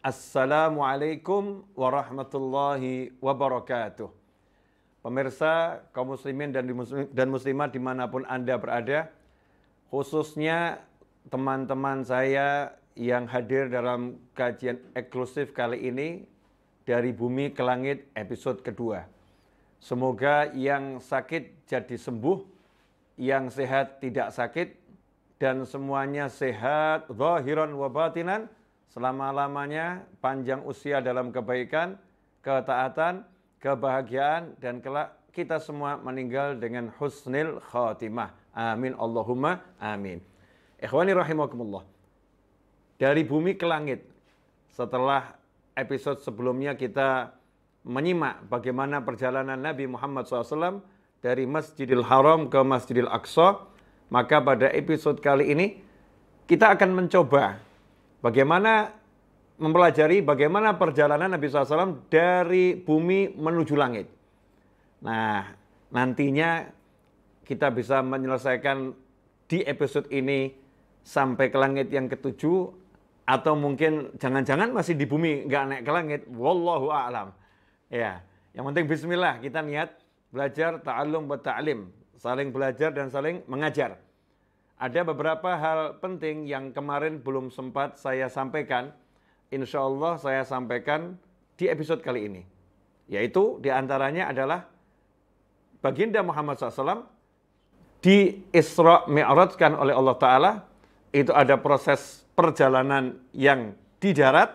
Assalamualaikum warahmatullahi wabarakatuh. Pemirsa, kaum muslimin dan, muslim dan muslimah dimanapun Anda berada, khususnya teman-teman saya yang hadir dalam kajian eksklusif kali ini dari Bumi ke Langit episode kedua. Semoga yang sakit jadi sembuh, yang sehat tidak sakit, dan semuanya sehat, zahiran wa batinan, selama-lamanya, panjang usia dalam kebaikan, ketaatan, kebahagiaan, dan kelak kita semua meninggal dengan husnil khatimah. Amin. Allahumma amin. Ikhwani rahimakumullah. Dari bumi ke langit. Setelah episode sebelumnya kita menyimak bagaimana perjalanan Nabi Muhammad SAW dari Masjidil Haram ke Masjidil Aqsa, maka pada episode kali ini kita akan mencoba Bagaimana mempelajari bagaimana perjalanan Nabi SAW dari bumi menuju langit. Nah, nantinya kita bisa menyelesaikan di episode ini sampai ke langit yang ketujuh atau mungkin jangan-jangan masih di bumi nggak naik ke langit. Wallahu a'lam. Ya, yang penting Bismillah kita niat belajar ta'alum wa ta'lim, saling belajar dan saling mengajar. Ada beberapa hal penting yang kemarin belum sempat saya sampaikan. Insya Allah saya sampaikan di episode kali ini. Yaitu diantaranya adalah Baginda Muhammad SAW di Isra Mi'rajkan oleh Allah Ta'ala. Itu ada proses perjalanan yang di darat,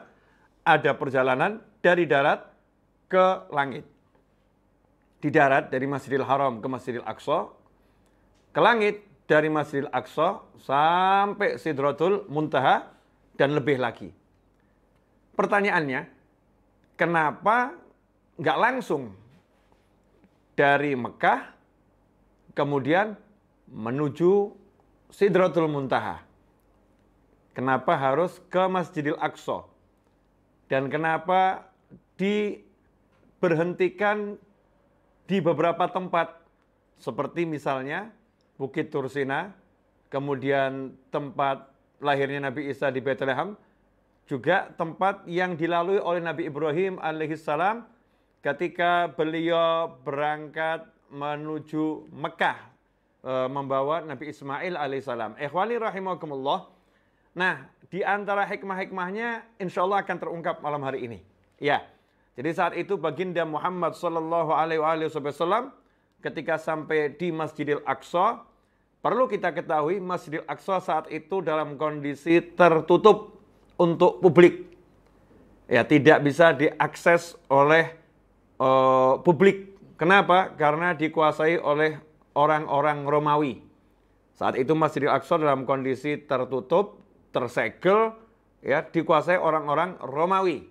ada perjalanan dari darat ke langit. Di darat dari Masjidil Haram ke Masjidil Aqsa, ke langit dari Masjidil Aqsa sampai Sidratul Muntaha dan lebih lagi. Pertanyaannya, kenapa nggak langsung dari Mekah kemudian menuju Sidratul Muntaha? Kenapa harus ke Masjidil Aqsa? Dan kenapa diberhentikan di beberapa tempat seperti misalnya Bukit Tursina, kemudian tempat lahirnya Nabi Isa di Bethlehem, juga tempat yang dilalui oleh Nabi Ibrahim alaihissalam ketika beliau berangkat menuju Mekah e, membawa Nabi Ismail alaihissalam. Ikhwani rahimakumullah. Nah, di antara hikmah-hikmahnya insya Allah akan terungkap malam hari ini. Ya, jadi saat itu baginda Muhammad Sallallahu Alaihi Wasallam ketika sampai di Masjidil Aqsa, perlu kita ketahui Masjidil Aqsa saat itu dalam kondisi tertutup untuk publik. Ya, tidak bisa diakses oleh uh, publik. Kenapa? Karena dikuasai oleh orang-orang Romawi. Saat itu Masjidil Aqsa dalam kondisi tertutup, tersegel, ya dikuasai orang-orang Romawi.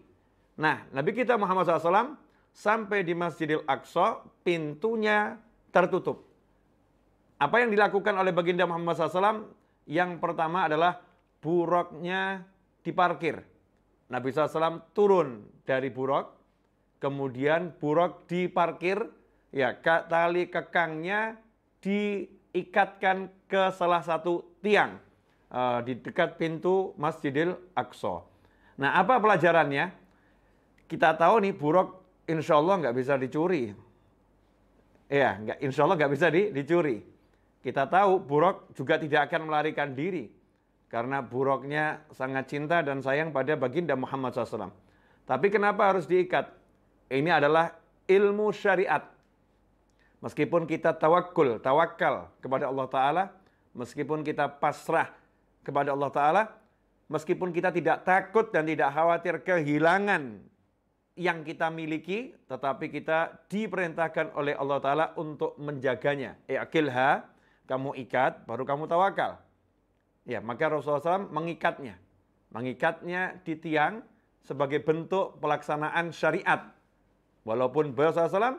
Nah, Nabi kita Muhammad SAW sampai di Masjidil Aqsa, pintunya tertutup. Apa yang dilakukan oleh baginda Muhammad SAW? Yang pertama adalah buruknya diparkir. Nabi SAW turun dari buruk, kemudian buruk diparkir, ya tali kekangnya diikatkan ke salah satu tiang uh, di dekat pintu Masjidil Aqsa. Nah, apa pelajarannya? Kita tahu nih buruk insya Allah nggak bisa dicuri. Ya, nggak, insya Allah nggak bisa di, dicuri. Kita tahu buruk juga tidak akan melarikan diri. Karena buruknya sangat cinta dan sayang pada baginda Muhammad SAW. Tapi kenapa harus diikat? Ini adalah ilmu syariat. Meskipun kita tawakul, tawakal kepada Allah Ta'ala, meskipun kita pasrah kepada Allah Ta'ala, meskipun kita tidak takut dan tidak khawatir kehilangan yang kita miliki, tetapi kita diperintahkan oleh Allah Ta'ala untuk menjaganya. Iqilha, kamu ikat, baru kamu tawakal. Ya, maka Rasulullah SAW mengikatnya. Mengikatnya di tiang sebagai bentuk pelaksanaan syariat. Walaupun beliau SAW eh,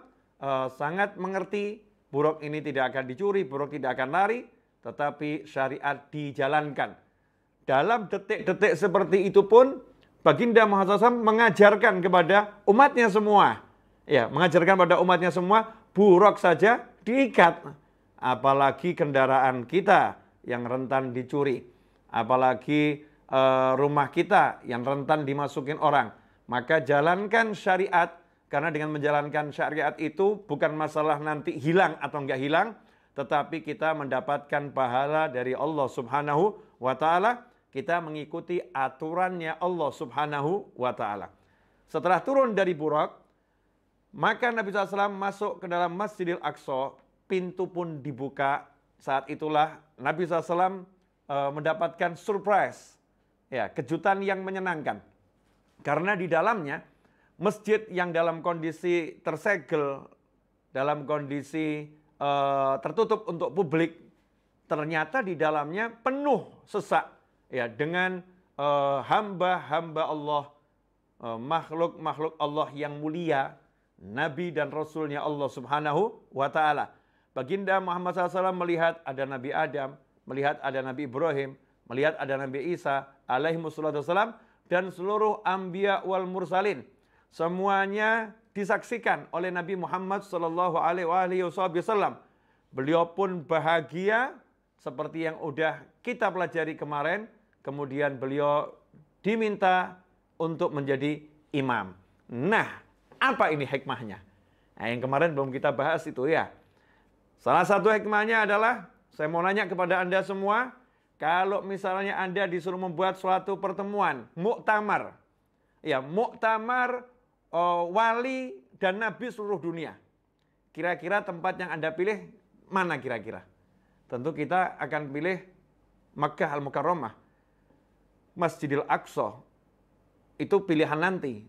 sangat mengerti buruk ini tidak akan dicuri, buruk tidak akan lari, tetapi syariat dijalankan. Dalam detik-detik seperti itu pun Baginda Muhammad SAW mengajarkan kepada umatnya semua. Ya, mengajarkan pada umatnya semua, buruk saja diikat. Apalagi kendaraan kita yang rentan dicuri. Apalagi e, rumah kita yang rentan dimasukin orang. Maka jalankan syariat, karena dengan menjalankan syariat itu bukan masalah nanti hilang atau enggak hilang, tetapi kita mendapatkan pahala dari Allah Subhanahu wa taala kita mengikuti aturannya Allah Subhanahu wa taala. Setelah turun dari Burak, maka Nabi SAW masuk ke dalam Masjidil Aqsa, pintu pun dibuka. Saat itulah Nabi SAW e, mendapatkan surprise, ya kejutan yang menyenangkan. Karena di dalamnya, masjid yang dalam kondisi tersegel, dalam kondisi uh, tertutup untuk publik, ternyata di dalamnya penuh sesak ya dengan hamba-hamba eh, uh, Allah makhluk-makhluk eh, uh, Allah yang mulia nabi dan rasulnya Allah Subhanahu wa taala. Baginda Muhammad SAW melihat ada Nabi Adam, melihat ada Nabi Ibrahim, melihat ada Nabi Isa alaihi wassalam dan seluruh ambia wal mursalin. Semuanya disaksikan oleh Nabi Muhammad sallallahu alaihi wasallam. Beliau pun bahagia seperti yang udah kita pelajari kemarin kemudian beliau diminta untuk menjadi imam. Nah, apa ini hikmahnya? Nah, yang kemarin belum kita bahas itu ya. Salah satu hikmahnya adalah saya mau nanya kepada Anda semua, kalau misalnya Anda disuruh membuat suatu pertemuan, muktamar. Ya, muktamar eh, wali dan nabi seluruh dunia. Kira-kira tempat yang Anda pilih mana kira-kira? Tentu kita akan pilih Mekah Al-Mukarramah Masjidil Aqsa itu pilihan nanti.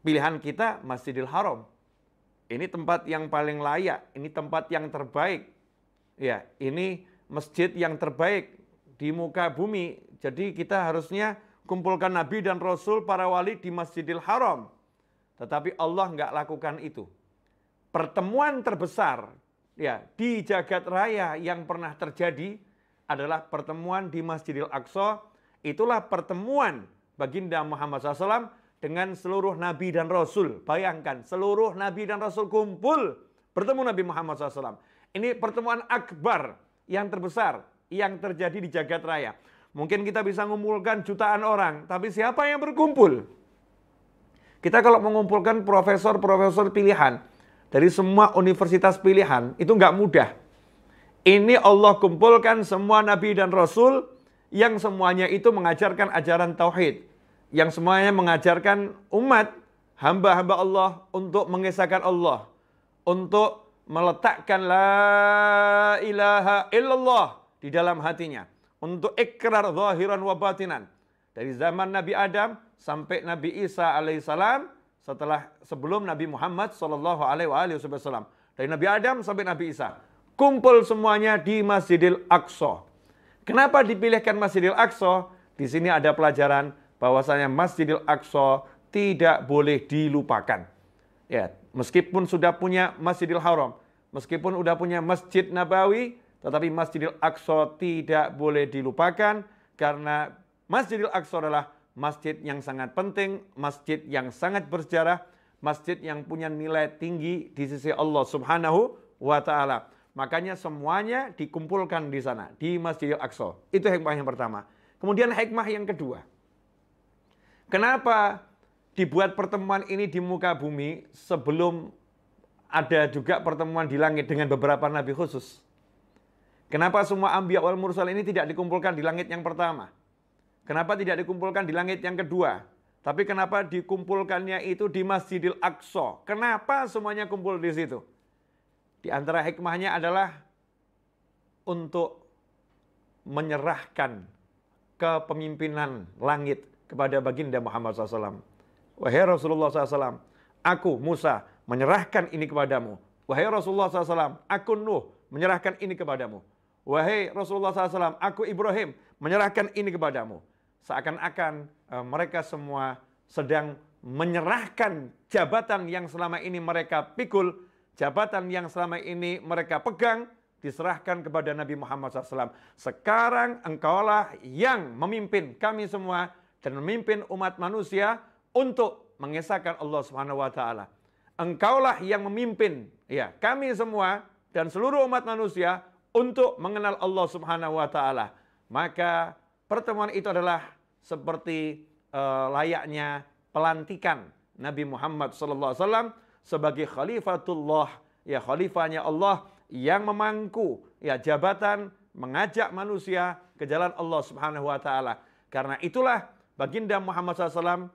Pilihan kita Masjidil Haram. Ini tempat yang paling layak, ini tempat yang terbaik. Ya, ini masjid yang terbaik di muka bumi. Jadi kita harusnya kumpulkan nabi dan rasul para wali di Masjidil Haram. Tetapi Allah nggak lakukan itu. Pertemuan terbesar ya di jagat raya yang pernah terjadi adalah pertemuan di Masjidil Aqsa Itulah pertemuan baginda Muhammad SAW dengan seluruh nabi dan rasul. Bayangkan, seluruh nabi dan rasul kumpul bertemu Nabi Muhammad SAW. Ini pertemuan akbar yang terbesar yang terjadi di jagat raya. Mungkin kita bisa mengumpulkan jutaan orang, tapi siapa yang berkumpul? Kita kalau mengumpulkan profesor-profesor pilihan dari semua universitas pilihan, itu nggak mudah. Ini Allah kumpulkan semua nabi dan rasul yang semuanya itu mengajarkan ajaran tauhid, yang semuanya mengajarkan umat hamba-hamba Allah untuk mengesahkan Allah, untuk meletakkan la ilaha illallah di dalam hatinya, untuk ikrar zahiran wa batinan. Dari zaman Nabi Adam sampai Nabi Isa alaihissalam setelah sebelum Nabi Muhammad sallallahu alaihi wasallam. Dari Nabi Adam sampai Nabi Isa. Kumpul semuanya di Masjidil Aqsa. Kenapa dipilihkan Masjidil Aqsa? Di sini ada pelajaran bahwasanya Masjidil Aqsa tidak boleh dilupakan. Ya, meskipun sudah punya Masjidil Haram, meskipun sudah punya Masjid Nabawi, tetapi Masjidil Aqsa tidak boleh dilupakan karena Masjidil Aqsa adalah masjid yang sangat penting, masjid yang sangat bersejarah, masjid yang punya nilai tinggi di sisi Allah Subhanahu wa taala. Makanya semuanya dikumpulkan di sana, di Masjidil Aqsa. Itu hikmah yang pertama. Kemudian hikmah yang kedua. Kenapa dibuat pertemuan ini di muka bumi sebelum ada juga pertemuan di langit dengan beberapa nabi khusus? Kenapa semua ambiya wal mursal ini tidak dikumpulkan di langit yang pertama? Kenapa tidak dikumpulkan di langit yang kedua? Tapi kenapa dikumpulkannya itu di Masjidil Aqsa? Kenapa semuanya kumpul di situ? Di antara hikmahnya adalah untuk menyerahkan kepemimpinan langit kepada baginda Muhammad SAW. Wahai Rasulullah SAW, aku Musa menyerahkan ini kepadamu. Wahai Rasulullah SAW, aku Nuh menyerahkan ini kepadamu. Wahai Rasulullah SAW, aku Ibrahim menyerahkan ini kepadamu. Seakan-akan e, mereka semua sedang menyerahkan jabatan yang selama ini mereka pikul jabatan yang selama ini mereka pegang diserahkan kepada Nabi Muhammad SAW. Sekarang engkaulah yang memimpin kami semua dan memimpin umat manusia untuk mengesahkan Allah Subhanahu wa taala. Engkaulah yang memimpin ya kami semua dan seluruh umat manusia untuk mengenal Allah Subhanahu wa taala. Maka pertemuan itu adalah seperti uh, layaknya pelantikan Nabi Muhammad SAW sebagai khalifatullah, ya khalifahnya Allah yang memangku ya jabatan mengajak manusia ke jalan Allah Subhanahu wa taala. Karena itulah baginda Muhammad SAW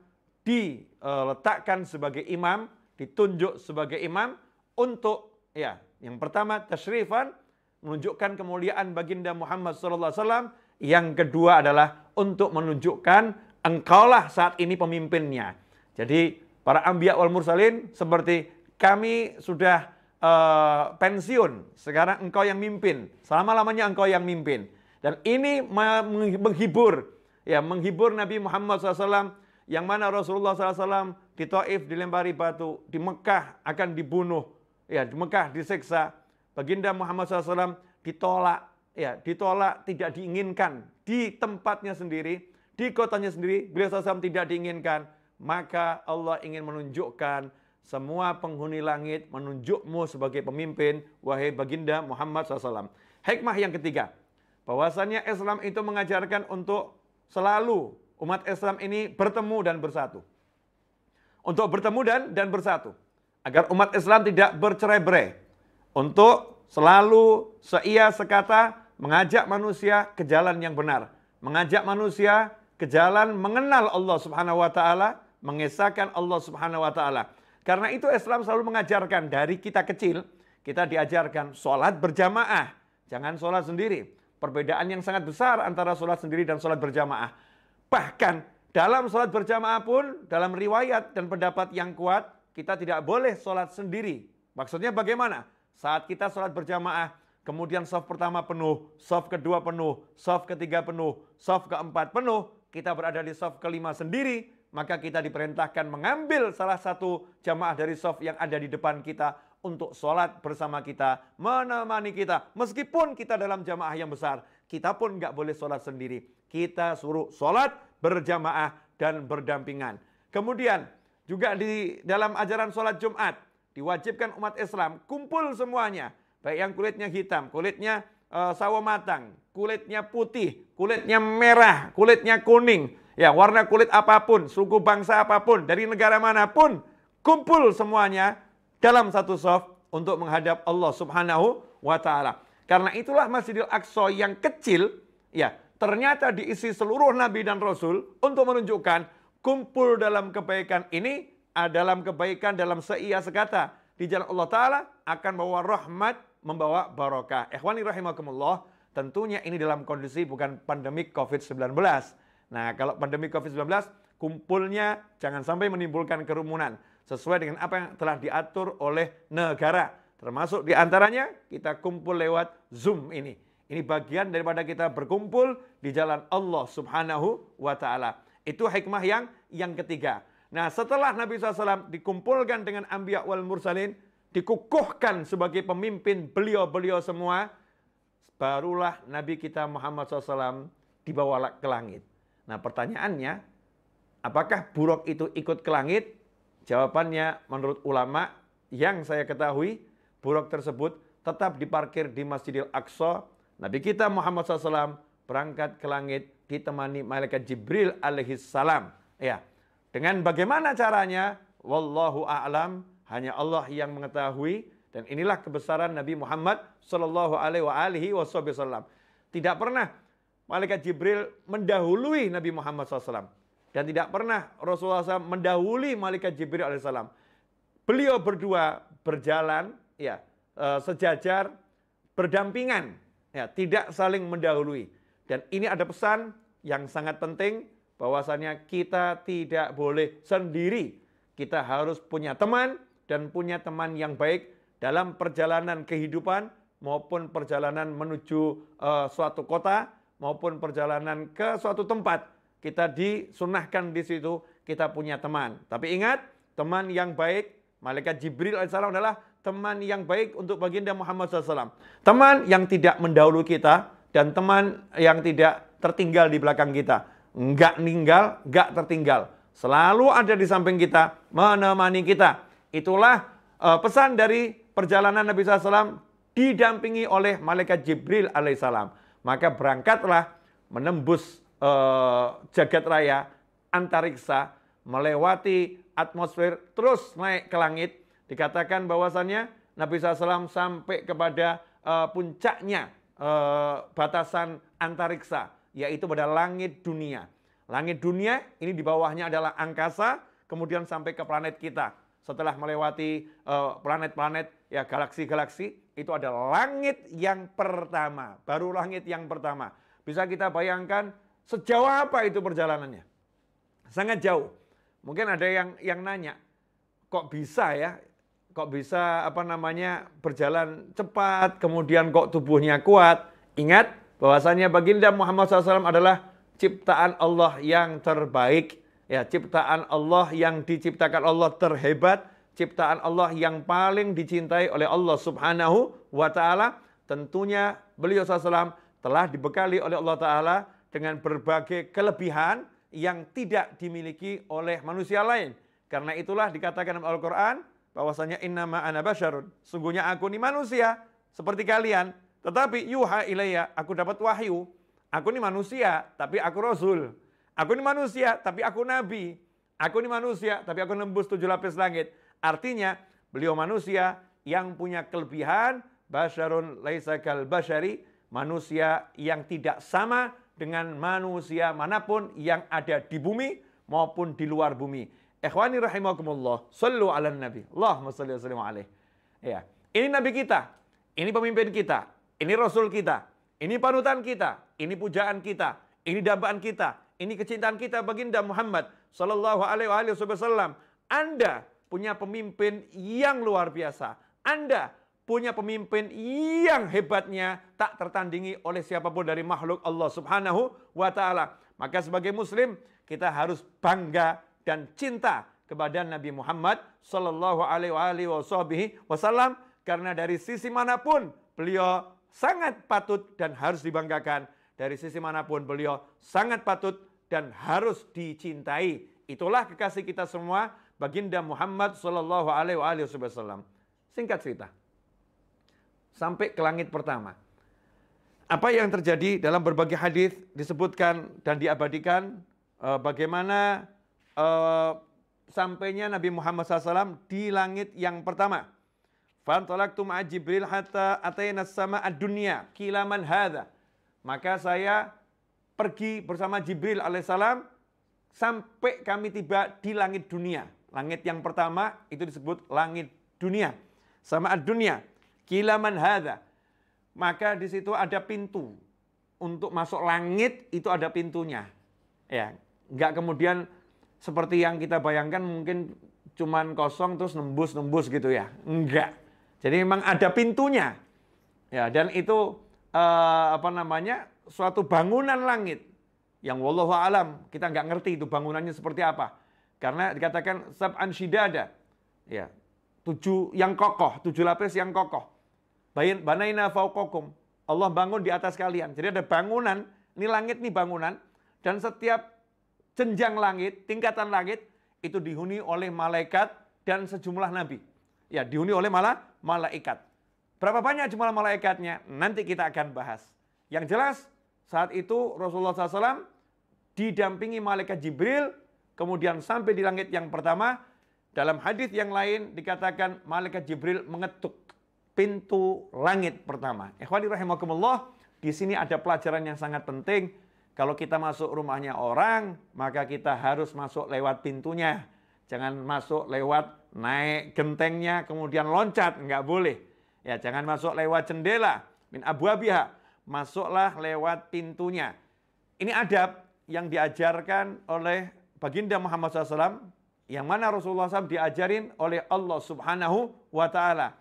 diletakkan sebagai imam, ditunjuk sebagai imam untuk ya yang pertama tasyrifan menunjukkan kemuliaan baginda Muhammad SAW. Yang kedua adalah untuk menunjukkan engkaulah saat ini pemimpinnya. Jadi Para ambia wal mursalin seperti kami sudah uh, pensiun, sekarang engkau yang mimpin. Selama-lamanya engkau yang mimpin. Dan ini menghibur, ya menghibur Nabi Muhammad SAW yang mana Rasulullah SAW di Taif dilempari batu, di Mekah akan dibunuh, ya di Mekah disiksa. Baginda Muhammad SAW ditolak, ya ditolak tidak diinginkan di tempatnya sendiri, di kotanya sendiri beliau SAW tidak diinginkan maka Allah ingin menunjukkan semua penghuni langit menunjukmu sebagai pemimpin, wahai baginda Muhammad SAW. Hikmah yang ketiga, bahwasannya Islam itu mengajarkan untuk selalu umat Islam ini bertemu dan bersatu. Untuk bertemu dan dan bersatu. Agar umat Islam tidak bercerai-berai. Untuk selalu seia sekata mengajak manusia ke jalan yang benar. Mengajak manusia ke jalan mengenal Allah Subhanahu wa taala mengesahkan Allah Subhanahu wa taala. Karena itu Islam selalu mengajarkan dari kita kecil kita diajarkan sholat berjamaah, jangan sholat sendiri. Perbedaan yang sangat besar antara sholat sendiri dan sholat berjamaah. Bahkan dalam sholat berjamaah pun dalam riwayat dan pendapat yang kuat kita tidak boleh sholat sendiri. Maksudnya bagaimana? Saat kita sholat berjamaah, kemudian soft pertama penuh, soft kedua penuh, soft ketiga penuh, soft keempat penuh, kita berada di soft kelima sendiri, maka kita diperintahkan mengambil salah satu jamaah dari soft yang ada di depan kita untuk sholat bersama kita, menemani kita. Meskipun kita dalam jamaah yang besar, kita pun nggak boleh sholat sendiri. Kita suruh sholat berjamaah dan berdampingan. Kemudian juga di dalam ajaran sholat Jumat, diwajibkan umat Islam kumpul semuanya. Baik yang kulitnya hitam, kulitnya eh, sawo matang, kulitnya putih, kulitnya merah, kulitnya kuning, ya warna kulit apapun, suku bangsa apapun, dari negara manapun, kumpul semuanya dalam satu soft untuk menghadap Allah Subhanahu wa taala. Karena itulah Masjidil Aqsa yang kecil, ya, ternyata diisi seluruh nabi dan rasul untuk menunjukkan kumpul dalam kebaikan ini dalam kebaikan dalam seia sekata di jalan Allah taala akan membawa rahmat, membawa barokah. Ikhwani rahimakumullah, Tentunya ini dalam kondisi bukan pandemi COVID-19. Nah, kalau pandemi COVID-19, kumpulnya jangan sampai menimbulkan kerumunan. Sesuai dengan apa yang telah diatur oleh negara. Termasuk diantaranya kita kumpul lewat Zoom ini. Ini bagian daripada kita berkumpul di jalan Allah subhanahu wa ta'ala. Itu hikmah yang yang ketiga. Nah setelah Nabi SAW dikumpulkan dengan Ambiya wal Mursalin, dikukuhkan sebagai pemimpin beliau-beliau semua, barulah Nabi kita Muhammad SAW dibawa ke langit. Nah pertanyaannya, apakah buruk itu ikut ke langit? Jawabannya menurut ulama yang saya ketahui, buruk tersebut tetap diparkir di Masjidil Aqsa. Nabi kita Muhammad SAW berangkat ke langit ditemani malaikat Jibril alaihissalam. Ya, dengan bagaimana caranya? Wallahu a'lam. Hanya Allah yang mengetahui. Dan inilah kebesaran Nabi Muhammad Shallallahu Alaihi Wasallam. Tidak pernah malaikat Jibril mendahului Nabi Muhammad SAW. Dan tidak pernah Rasulullah SAW mendahului malaikat Jibril alaihissalam. Beliau berdua berjalan, ya e, sejajar, berdampingan, ya tidak saling mendahului. Dan ini ada pesan yang sangat penting bahwasanya kita tidak boleh sendiri. Kita harus punya teman dan punya teman yang baik dalam perjalanan kehidupan maupun perjalanan menuju uh, suatu kota maupun perjalanan ke suatu tempat kita disunahkan di situ kita punya teman. Tapi ingat teman yang baik malaikat Jibril alaihissalam adalah teman yang baik untuk baginda Muhammad SAW. Teman yang tidak mendahului kita dan teman yang tidak tertinggal di belakang kita. nggak ninggal, nggak tertinggal. Selalu ada di samping kita, menemani kita. Itulah uh, pesan dari perjalanan Nabi SAW didampingi oleh malaikat Jibril alaihissalam. Maka berangkatlah menembus uh, jagat raya antariksa, melewati atmosfer, terus naik ke langit. Dikatakan bahwasannya Nabi SAW sampai kepada uh, puncaknya uh, batasan antariksa, yaitu pada langit dunia. Langit dunia ini di bawahnya adalah angkasa, kemudian sampai ke planet kita setelah melewati eh, planet-planet uh, ya galaksi-galaksi itu ada langit yang pertama, baru langit yang pertama. Bisa kita bayangkan sejauh apa itu perjalanannya? Sangat jauh. Mungkin ada yang yang nanya, kok bisa ya? Kok bisa apa namanya berjalan cepat, kemudian kok tubuhnya kuat? Ingat bahwasanya baginda Muhammad SAW adalah ciptaan Allah yang terbaik ya ciptaan Allah yang diciptakan Allah terhebat, ciptaan Allah yang paling dicintai oleh Allah Subhanahu wa taala, tentunya beliau SAW telah dibekali oleh Allah taala dengan berbagai kelebihan yang tidak dimiliki oleh manusia lain. Karena itulah dikatakan dalam Al-Qur'an bahwasanya innama ana basyarun, sungguhnya aku ini manusia seperti kalian, tetapi yuha ilayya, aku dapat wahyu. Aku ini manusia, tapi aku rasul. Aku ini manusia, tapi aku nabi. Aku ini manusia, tapi aku nembus tujuh lapis langit. Artinya, beliau manusia yang punya kelebihan, basyarun laisagal bashari, manusia yang tidak sama dengan manusia manapun yang ada di bumi maupun di luar bumi. Ikhwani rahimakumullah, sallu ala nabi. Allahumma salli wa alaih. Ya. Ini nabi kita, ini pemimpin kita, ini rasul kita, ini panutan kita, ini pujaan kita, ini dambaan kita, ini kecintaan kita baginda Muhammad sallallahu alaihi wasallam. Anda punya pemimpin yang luar biasa. Anda punya pemimpin yang hebatnya tak tertandingi oleh siapapun dari makhluk Allah Subhanahu wa taala. Maka sebagai muslim kita harus bangga dan cinta kepada Nabi Muhammad sallallahu alaihi wasallam karena dari sisi manapun beliau sangat patut dan harus dibanggakan dari sisi manapun beliau sangat patut dan harus dicintai. Itulah kekasih kita semua, baginda Muhammad Sallallahu Alaihi Wasallam. Singkat cerita, sampai ke langit pertama. Apa yang terjadi dalam berbagai hadis disebutkan dan diabadikan eh, bagaimana uh, sampainya Nabi Muhammad SAW di langit yang pertama. Fantolaktum ajibril hatta atayna sama ad kilaman hada maka saya pergi bersama Jibril alaihissalam sampai kami tiba di langit dunia. Langit yang pertama itu disebut langit dunia. Sama ad dunia. Kilaman hadha. Maka di situ ada pintu. Untuk masuk langit itu ada pintunya. Ya, Enggak kemudian seperti yang kita bayangkan mungkin cuman kosong terus nembus-nembus gitu ya. Enggak. Jadi memang ada pintunya. Ya, dan itu uh, apa namanya suatu bangunan langit yang wallahu alam kita nggak ngerti itu bangunannya seperti apa karena dikatakan sab ansidada ya tujuh yang kokoh tujuh lapis yang kokoh bayin banaina faukokum Allah bangun di atas kalian jadi ada bangunan ini langit nih bangunan dan setiap jenjang langit tingkatan langit itu dihuni oleh malaikat dan sejumlah nabi ya dihuni oleh malah malaikat Berapa banyak jumlah malaikatnya? Nanti kita akan bahas. Yang jelas, saat itu Rasulullah SAW didampingi malaikat Jibril, kemudian sampai di langit yang pertama. Dalam hadis yang lain dikatakan malaikat Jibril mengetuk pintu langit pertama. Ikhwani rahimakumullah, di sini ada pelajaran yang sangat penting. Kalau kita masuk rumahnya orang, maka kita harus masuk lewat pintunya. Jangan masuk lewat naik gentengnya kemudian loncat, nggak boleh Ya, jangan masuk lewat jendela. Min Abu Abiha, Masuklah lewat pintunya. Ini adab yang diajarkan oleh baginda Muhammad SAW yang mana Rasulullah SAW diajarin oleh Allah Subhanahu wa taala.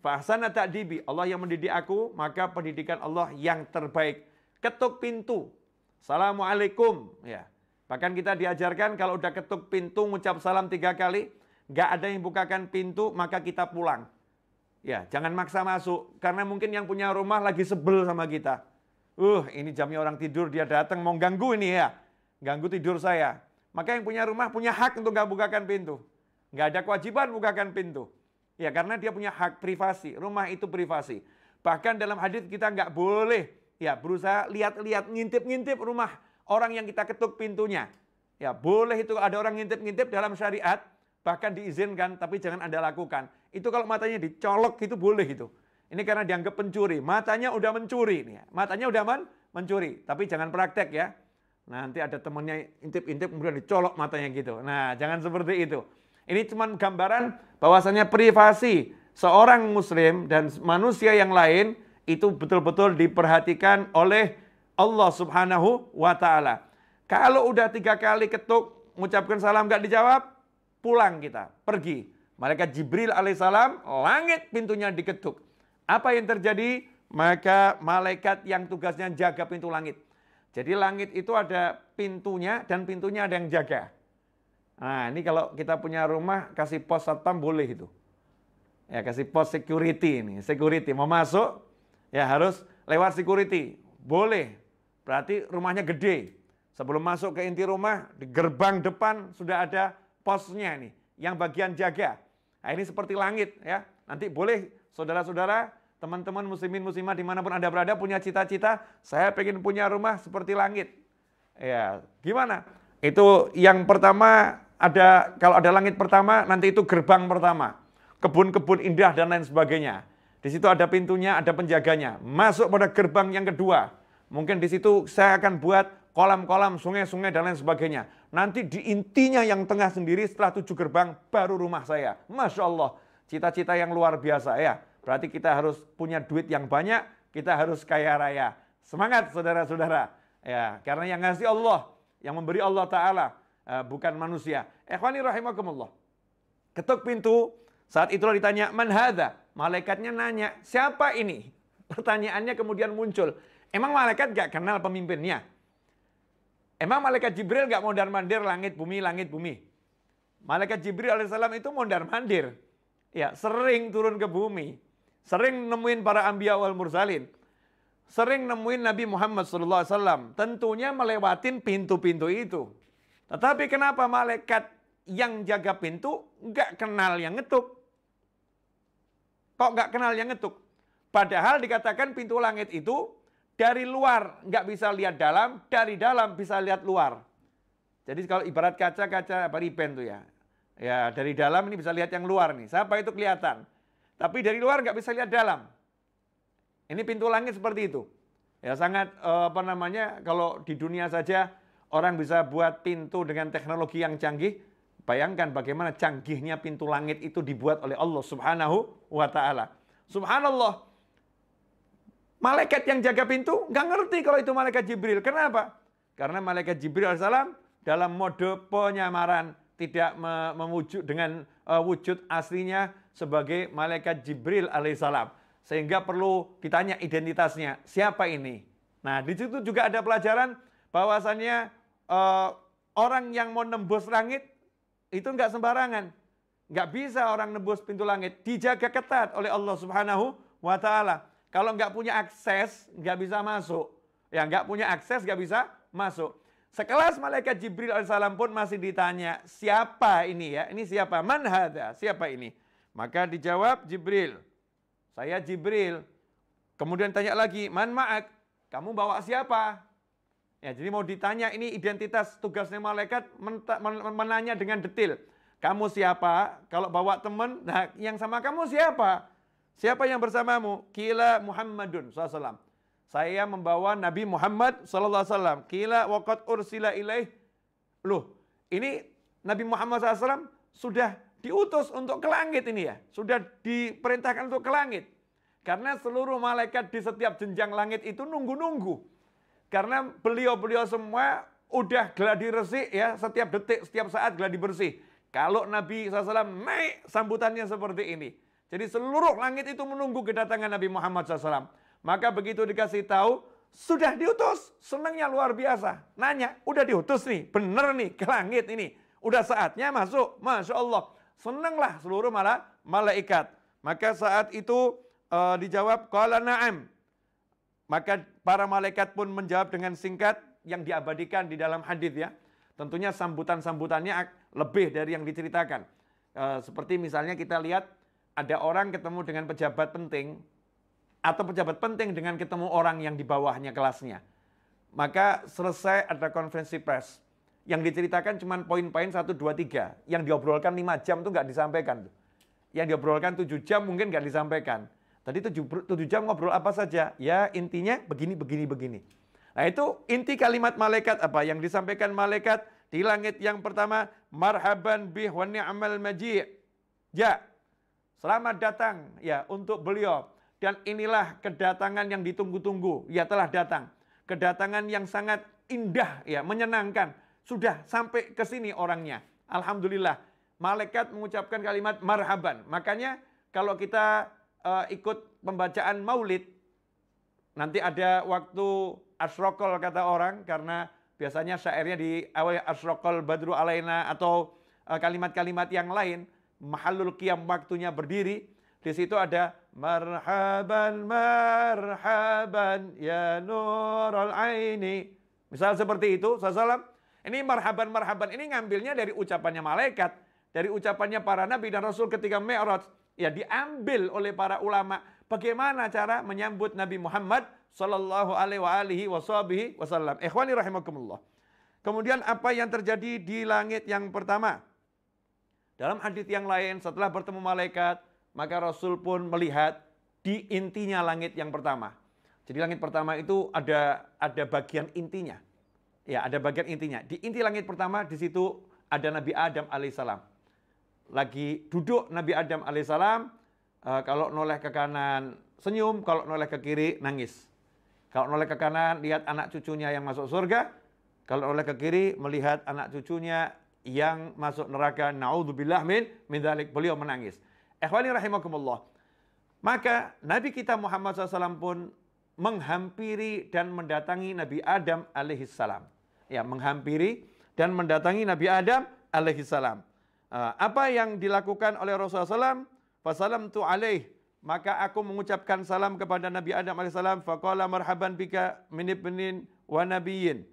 Fahsana takdibi, Allah yang mendidik aku, maka pendidikan Allah yang terbaik. Ketuk pintu. Assalamualaikum, ya. Bahkan kita diajarkan kalau udah ketuk pintu ngucap salam tiga kali, Gak ada yang bukakan pintu, maka kita pulang. Ya, jangan maksa masuk karena mungkin yang punya rumah lagi sebel sama kita. Uh, ini jamnya orang tidur dia datang mau ganggu ini ya. Ganggu tidur saya. Maka yang punya rumah punya hak untuk nggak bukakan pintu. Nggak ada kewajiban bukakan pintu. Ya, karena dia punya hak privasi. Rumah itu privasi. Bahkan dalam hadis kita nggak boleh ya berusaha lihat-lihat ngintip-ngintip rumah orang yang kita ketuk pintunya. Ya, boleh itu ada orang ngintip-ngintip dalam syariat bahkan diizinkan tapi jangan Anda lakukan. Itu kalau matanya dicolok itu boleh itu Ini karena dianggap pencuri. Matanya udah mencuri nih. Ya. Matanya udah man, mencuri. Tapi jangan praktek ya. Nanti ada temennya intip-intip kemudian dicolok matanya gitu. Nah, jangan seperti itu. Ini cuma gambaran bahwasannya privasi seorang muslim dan manusia yang lain itu betul-betul diperhatikan oleh Allah Subhanahu wa taala. Kalau udah tiga kali ketuk, mengucapkan salam gak dijawab, pulang kita, pergi. Malaikat Jibril alaihissalam, langit pintunya diketuk. Apa yang terjadi? Maka malaikat yang tugasnya jaga pintu langit. Jadi langit itu ada pintunya dan pintunya ada yang jaga. Nah ini kalau kita punya rumah kasih pos satpam boleh itu. Ya kasih pos security ini. Security mau masuk ya harus lewat security. Boleh. Berarti rumahnya gede. Sebelum masuk ke inti rumah, di gerbang depan sudah ada posnya ini yang bagian jaga. Nah, ini seperti langit ya. Nanti boleh saudara-saudara, teman-teman muslimin muslimah dimanapun Anda berada punya cita-cita, saya pengen punya rumah seperti langit. Ya, gimana? Itu yang pertama ada kalau ada langit pertama nanti itu gerbang pertama. Kebun-kebun indah dan lain sebagainya. Di situ ada pintunya, ada penjaganya. Masuk pada gerbang yang kedua. Mungkin di situ saya akan buat kolam-kolam, sungai-sungai dan lain sebagainya. Nanti di intinya yang tengah sendiri setelah tujuh gerbang baru rumah saya. Masya Allah, cita-cita yang luar biasa ya. Berarti kita harus punya duit yang banyak, kita harus kaya raya. Semangat saudara-saudara. Ya, karena yang ngasih Allah, yang memberi Allah Ta'ala, eh, bukan manusia. Ikhwani rahimakumullah. Ketuk pintu, saat itulah ditanya, man hadha? Malaikatnya nanya, siapa ini? Pertanyaannya kemudian muncul. Emang malaikat gak kenal pemimpinnya? Emang malaikat Jibril nggak mondar mandir langit bumi langit bumi? Malaikat Jibril alaihissalam itu mondar mandir, ya sering turun ke bumi, sering nemuin para ambia wal mursalin, sering nemuin Nabi Muhammad SAW. Tentunya melewatin pintu-pintu itu. Tetapi kenapa malaikat yang jaga pintu nggak kenal yang ngetuk? Kok nggak kenal yang ngetuk? Padahal dikatakan pintu langit itu dari luar nggak bisa lihat dalam, dari dalam bisa lihat luar. Jadi kalau ibarat kaca-kaca apa riben tuh ya. Ya dari dalam ini bisa lihat yang luar nih. Siapa itu kelihatan. Tapi dari luar nggak bisa lihat dalam. Ini pintu langit seperti itu. Ya sangat eh, apa namanya kalau di dunia saja orang bisa buat pintu dengan teknologi yang canggih. Bayangkan bagaimana canggihnya pintu langit itu dibuat oleh Allah Subhanahu wa taala. Subhanallah, Malaikat yang jaga pintu nggak ngerti kalau itu malaikat Jibril. Kenapa? Karena malaikat Jibril alaihissalam dalam mode penyamaran tidak mewujud dengan uh, wujud aslinya sebagai malaikat Jibril alaihissalam. Sehingga perlu ditanya identitasnya, siapa ini? Nah, di situ juga ada pelajaran bahwasannya uh, orang yang mau nembus langit itu nggak sembarangan. Nggak bisa orang nembus pintu langit. Dijaga ketat oleh Allah subhanahu wa ta'ala. Kalau nggak punya akses, nggak bisa masuk. Ya nggak punya akses, nggak bisa masuk. Sekelas malaikat Jibril alaihissalam pun masih ditanya, siapa ini ya? Ini siapa? Man hadha? Siapa ini? Maka dijawab Jibril, saya Jibril. Kemudian tanya lagi, man ma'ak? Kamu bawa siapa? Ya, jadi mau ditanya ini identitas tugasnya malaikat menanya dengan detail. Kamu siapa? Kalau bawa teman, nah yang sama kamu siapa? Siapa yang bersamamu? Kila Muhammadun SAW. Saya membawa Nabi Muhammad SAW. Kila wakat ursila ilaih. Loh, ini Nabi Muhammad SAW sudah diutus untuk ke langit ini ya. Sudah diperintahkan untuk ke langit. Karena seluruh malaikat di setiap jenjang langit itu nunggu-nunggu. Karena beliau-beliau semua udah geladi resik ya. Setiap detik, setiap saat geladi bersih. Kalau Nabi SAW naik sambutannya seperti ini jadi seluruh langit itu menunggu kedatangan Nabi Muhammad SAW. Maka begitu dikasih tahu, sudah diutus. Senangnya luar biasa. Nanya, udah diutus nih, bener nih ke langit ini. Udah saatnya masuk, Masya Allah. Senanglah seluruh malah malaikat. Maka saat itu uh, dijawab, Kala na'am. Maka para malaikat pun menjawab dengan singkat yang diabadikan di dalam hadis ya. Tentunya sambutan-sambutannya lebih dari yang diceritakan. E, seperti misalnya kita lihat ada orang ketemu dengan pejabat penting atau pejabat penting dengan ketemu orang yang di bawahnya kelasnya. Maka selesai ada konferensi pers. Yang diceritakan cuma poin-poin 1, 2, 3. Yang diobrolkan 5 jam tuh nggak disampaikan. Yang diobrolkan 7 jam mungkin nggak disampaikan. Tadi 7, 7 jam ngobrol apa saja. Ya intinya begini, begini, begini. Nah itu inti kalimat malaikat apa? Yang disampaikan malaikat di langit yang pertama. Marhaban bih wa ni'mal maji' Ya, Selamat datang ya untuk beliau. Dan inilah kedatangan yang ditunggu-tunggu. Ya telah datang. Kedatangan yang sangat indah ya, menyenangkan. Sudah sampai ke sini orangnya. Alhamdulillah. Malaikat mengucapkan kalimat marhaban. Makanya kalau kita uh, ikut pembacaan maulid nanti ada waktu asrokol kata orang karena biasanya syairnya di awal asrokol badru alaina atau eh, kalimat-kalimat yang lain mahalul qiyam waktunya berdiri, di situ ada marhaban marhaban ya nurul aini. Misal seperti itu, salam. Ini marhaban marhaban ini ngambilnya dari ucapannya malaikat, dari ucapannya para nabi dan rasul ketika Mi'raj. Ya diambil oleh para ulama bagaimana cara menyambut Nabi Muhammad sallallahu alaihi wasallam. Ikhwani rahimakumullah. Kemudian apa yang terjadi di langit yang pertama? Dalam hadits yang lain, setelah bertemu malaikat, maka Rasul pun melihat di intinya langit yang pertama. Jadi langit pertama itu ada ada bagian intinya. Ya, ada bagian intinya. Di inti langit pertama di situ ada Nabi Adam alaihissalam. Lagi duduk Nabi Adam alaihissalam, eh, kalau noleh ke kanan senyum, kalau noleh ke kiri nangis. Kalau noleh ke kanan lihat anak cucunya yang masuk surga, kalau noleh ke kiri melihat anak cucunya yang masuk neraka naudzubillah min min dalik. beliau menangis ikhwani rahimakumullah maka nabi kita Muhammad SAW pun menghampiri dan mendatangi Nabi Adam alaihissalam ya menghampiri dan mendatangi Nabi Adam alaihissalam ah, apa yang dilakukan oleh Rasulullah SAW fasalam tu alaih maka aku mengucapkan salam kepada Nabi Adam alaihissalam faqala marhaban bika min ibnin wa nabiyin.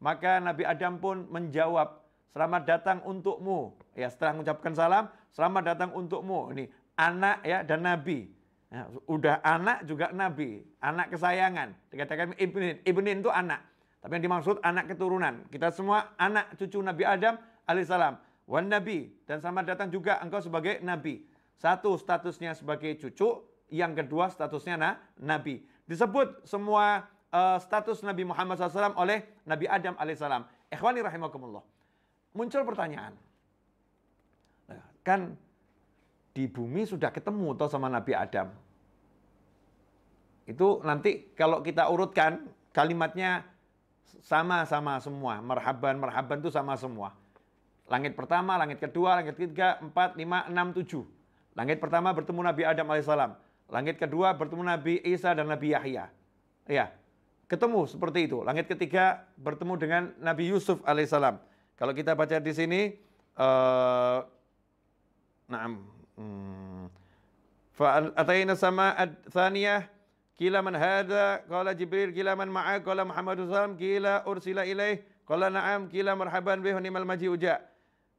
maka Nabi Adam pun menjawab selamat datang untukmu. Ya, setelah mengucapkan salam, selamat datang untukmu. Ini anak ya dan nabi. Ya, udah anak juga nabi, anak kesayangan. Dikatakan ibnin, ibnin itu anak. Tapi yang dimaksud anak keturunan. Kita semua anak cucu Nabi Adam alaihissalam. Wan nabi dan selamat datang juga engkau sebagai nabi. Satu statusnya sebagai cucu, yang kedua statusnya nah, nabi. Disebut semua uh, status Nabi Muhammad SAW oleh Nabi Adam alaihissalam. Ikhwani rahimakumullah muncul pertanyaan. Nah, kan di bumi sudah ketemu toh sama Nabi Adam. Itu nanti kalau kita urutkan kalimatnya sama-sama semua. Merhaban, merhaban itu sama semua. Langit pertama, langit kedua, langit ketiga, empat, lima, enam, tujuh. Langit pertama bertemu Nabi Adam alaihissalam. Langit kedua bertemu Nabi Isa dan Nabi Yahya. Ya, ketemu seperti itu. Langit ketiga bertemu dengan Nabi Yusuf alaihissalam. Kalau kita baca di sini, uh, nah, hmm, fa'atayna sama thaniyah kila man hadha qala jibril kila man ma'a qala muhammadun sallam kila ursila ilaih qala na'am kila marhaban bih nimal maji'uja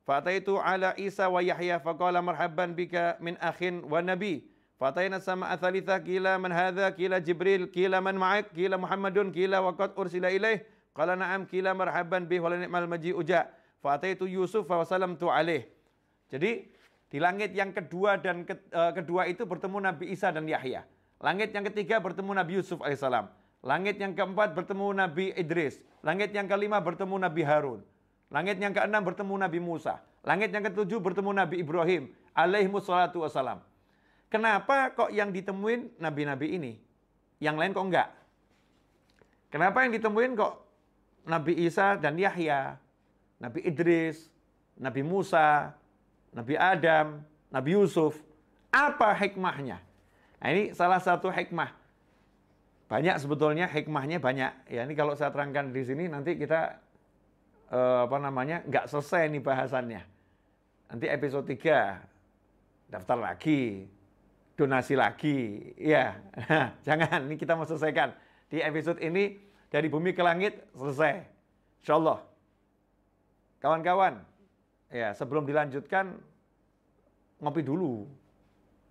fataitu ala isa wa yahya faqala marhaban bika min akhin wa nabi fatayna sama athalitha kila man hadha kila jibril kila man ma'ak kila muhammadun kila wa ursila ilaih Qala na'am kila marhaban bih wa ni'mal maji uja. Fa itu Yusuf wa tu aleh. Jadi di langit yang kedua dan ke, uh, kedua itu bertemu Nabi Isa dan Yahya. Langit yang ketiga bertemu Nabi Yusuf alaihissalam. Langit yang keempat bertemu Nabi Idris. Langit yang kelima bertemu Nabi Harun. Langit yang keenam bertemu Nabi Musa. Langit yang ketujuh bertemu Nabi Ibrahim alaihi musallatu wassalam. Kenapa kok yang ditemuin nabi-nabi ini? Yang lain kok enggak? Kenapa yang ditemuin kok Nabi Isa dan Yahya, Nabi Idris, Nabi Musa, Nabi Adam, Nabi Yusuf. Apa hikmahnya? Nah, ini salah satu hikmah. Banyak sebetulnya hikmahnya banyak. Ya ini kalau saya terangkan di sini nanti kita eh, apa namanya nggak selesai nih bahasannya. Nanti episode 3 daftar lagi, donasi lagi. Ya, jangan ini kita mau selesaikan di episode ini dari bumi ke langit selesai. Insya Allah. Kawan-kawan, ya sebelum dilanjutkan ngopi dulu.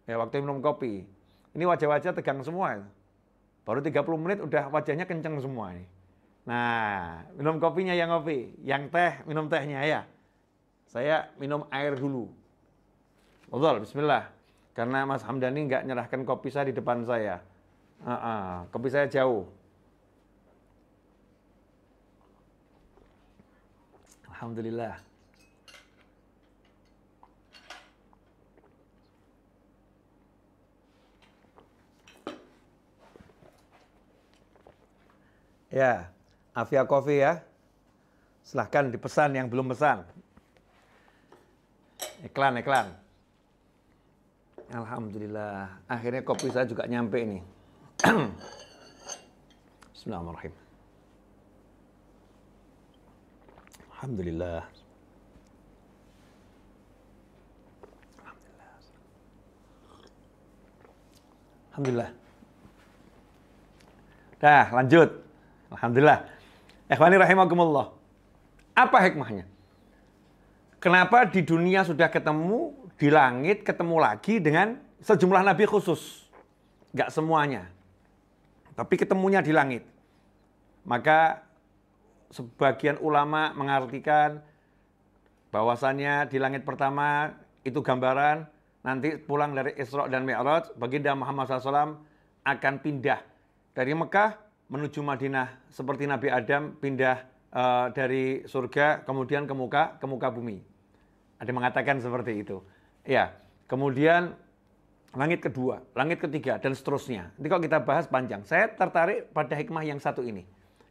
Ya waktu minum kopi. Ini wajah-wajah tegang semua. Baru 30 menit udah wajahnya kenceng semua ini. Nah, minum kopinya yang ngopi, yang teh minum tehnya ya. Saya minum air dulu. Betul, bismillah. Karena Mas Hamdani nggak nyerahkan kopi saya di depan saya. Uh -uh, kopi saya jauh. Alhamdulillah. Ya, Avia Coffee ya. Silahkan dipesan yang belum pesan. Iklan, iklan. Alhamdulillah, akhirnya kopi saya juga nyampe ini. Bismillahirrahmanirrahim. Alhamdulillah. Alhamdulillah. Alhamdulillah. Dah, lanjut. Alhamdulillah. Ikhwani rahimakumullah. Apa hikmahnya? Kenapa di dunia sudah ketemu, di langit ketemu lagi dengan sejumlah nabi khusus? Enggak semuanya. Tapi ketemunya di langit. Maka sebagian ulama mengartikan bahwasannya di langit pertama itu gambaran nanti pulang dari Isra dan Mi'raj baginda Muhammad SAW akan pindah dari Mekah menuju Madinah seperti Nabi Adam pindah e, dari surga kemudian ke muka ke muka bumi. Ada mengatakan seperti itu. Ya, kemudian langit kedua, langit ketiga dan seterusnya. Nanti kalau kita bahas panjang. Saya tertarik pada hikmah yang satu ini.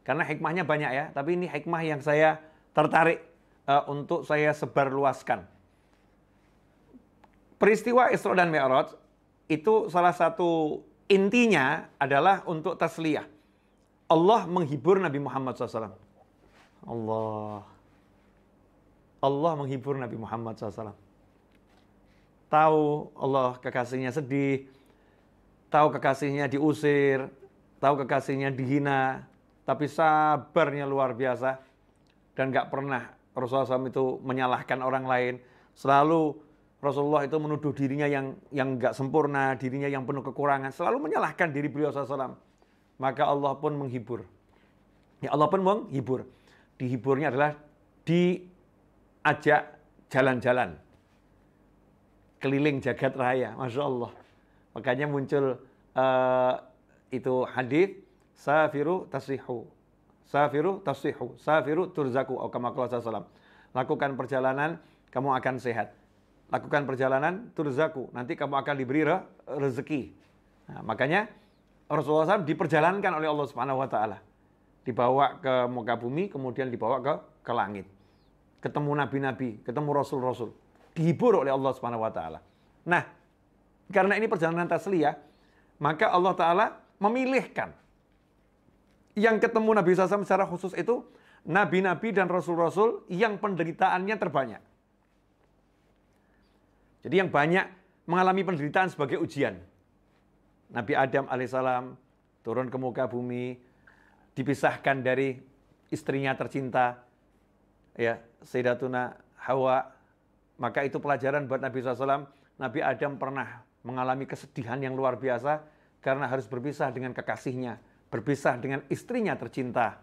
Karena hikmahnya banyak ya, tapi ini hikmah yang saya tertarik uh, untuk saya sebarluaskan. Peristiwa Isra dan Mi'raj itu salah satu intinya adalah untuk tasliyah. Allah menghibur Nabi Muhammad SAW. Allah. Allah menghibur Nabi Muhammad SAW. Tahu Allah kekasihnya sedih, tahu kekasihnya diusir, tahu kekasihnya dihina, tapi sabarnya luar biasa dan nggak pernah Rasulullah SAW itu menyalahkan orang lain. Selalu Rasulullah itu menuduh dirinya yang yang nggak sempurna, dirinya yang penuh kekurangan, selalu menyalahkan diri beliau SAW. Maka Allah pun menghibur. Ya Allah pun menghibur. Dihiburnya adalah diajak jalan-jalan keliling jagat raya, masya Allah. Makanya muncul uh, itu hadis safiru tasrihu Safiru tasrihu Safiru turzaku. Oh, kama salam. Lakukan perjalanan, kamu akan sehat. Lakukan perjalanan, turzaku. Nanti kamu akan diberi re rezeki. Nah, makanya Rasulullah SAW diperjalankan oleh Allah Subhanahu Wa Taala. Dibawa ke muka bumi, kemudian dibawa ke ke langit. Ketemu nabi-nabi, ketemu rasul-rasul. Dihibur oleh Allah Subhanahu Wa Taala. Nah, karena ini perjalanan tasliyah, maka Allah Ta'ala memilihkan yang ketemu Nabi SAW secara khusus itu nabi-nabi dan rasul-rasul yang penderitaannya terbanyak. Jadi yang banyak mengalami penderitaan sebagai ujian. Nabi Adam alaihissalam turun ke muka bumi, dipisahkan dari istrinya tercinta, ya Sayyidatuna Hawa. Maka itu pelajaran buat Nabi SAW. Nabi Adam pernah mengalami kesedihan yang luar biasa karena harus berpisah dengan kekasihnya berpisah dengan istrinya tercinta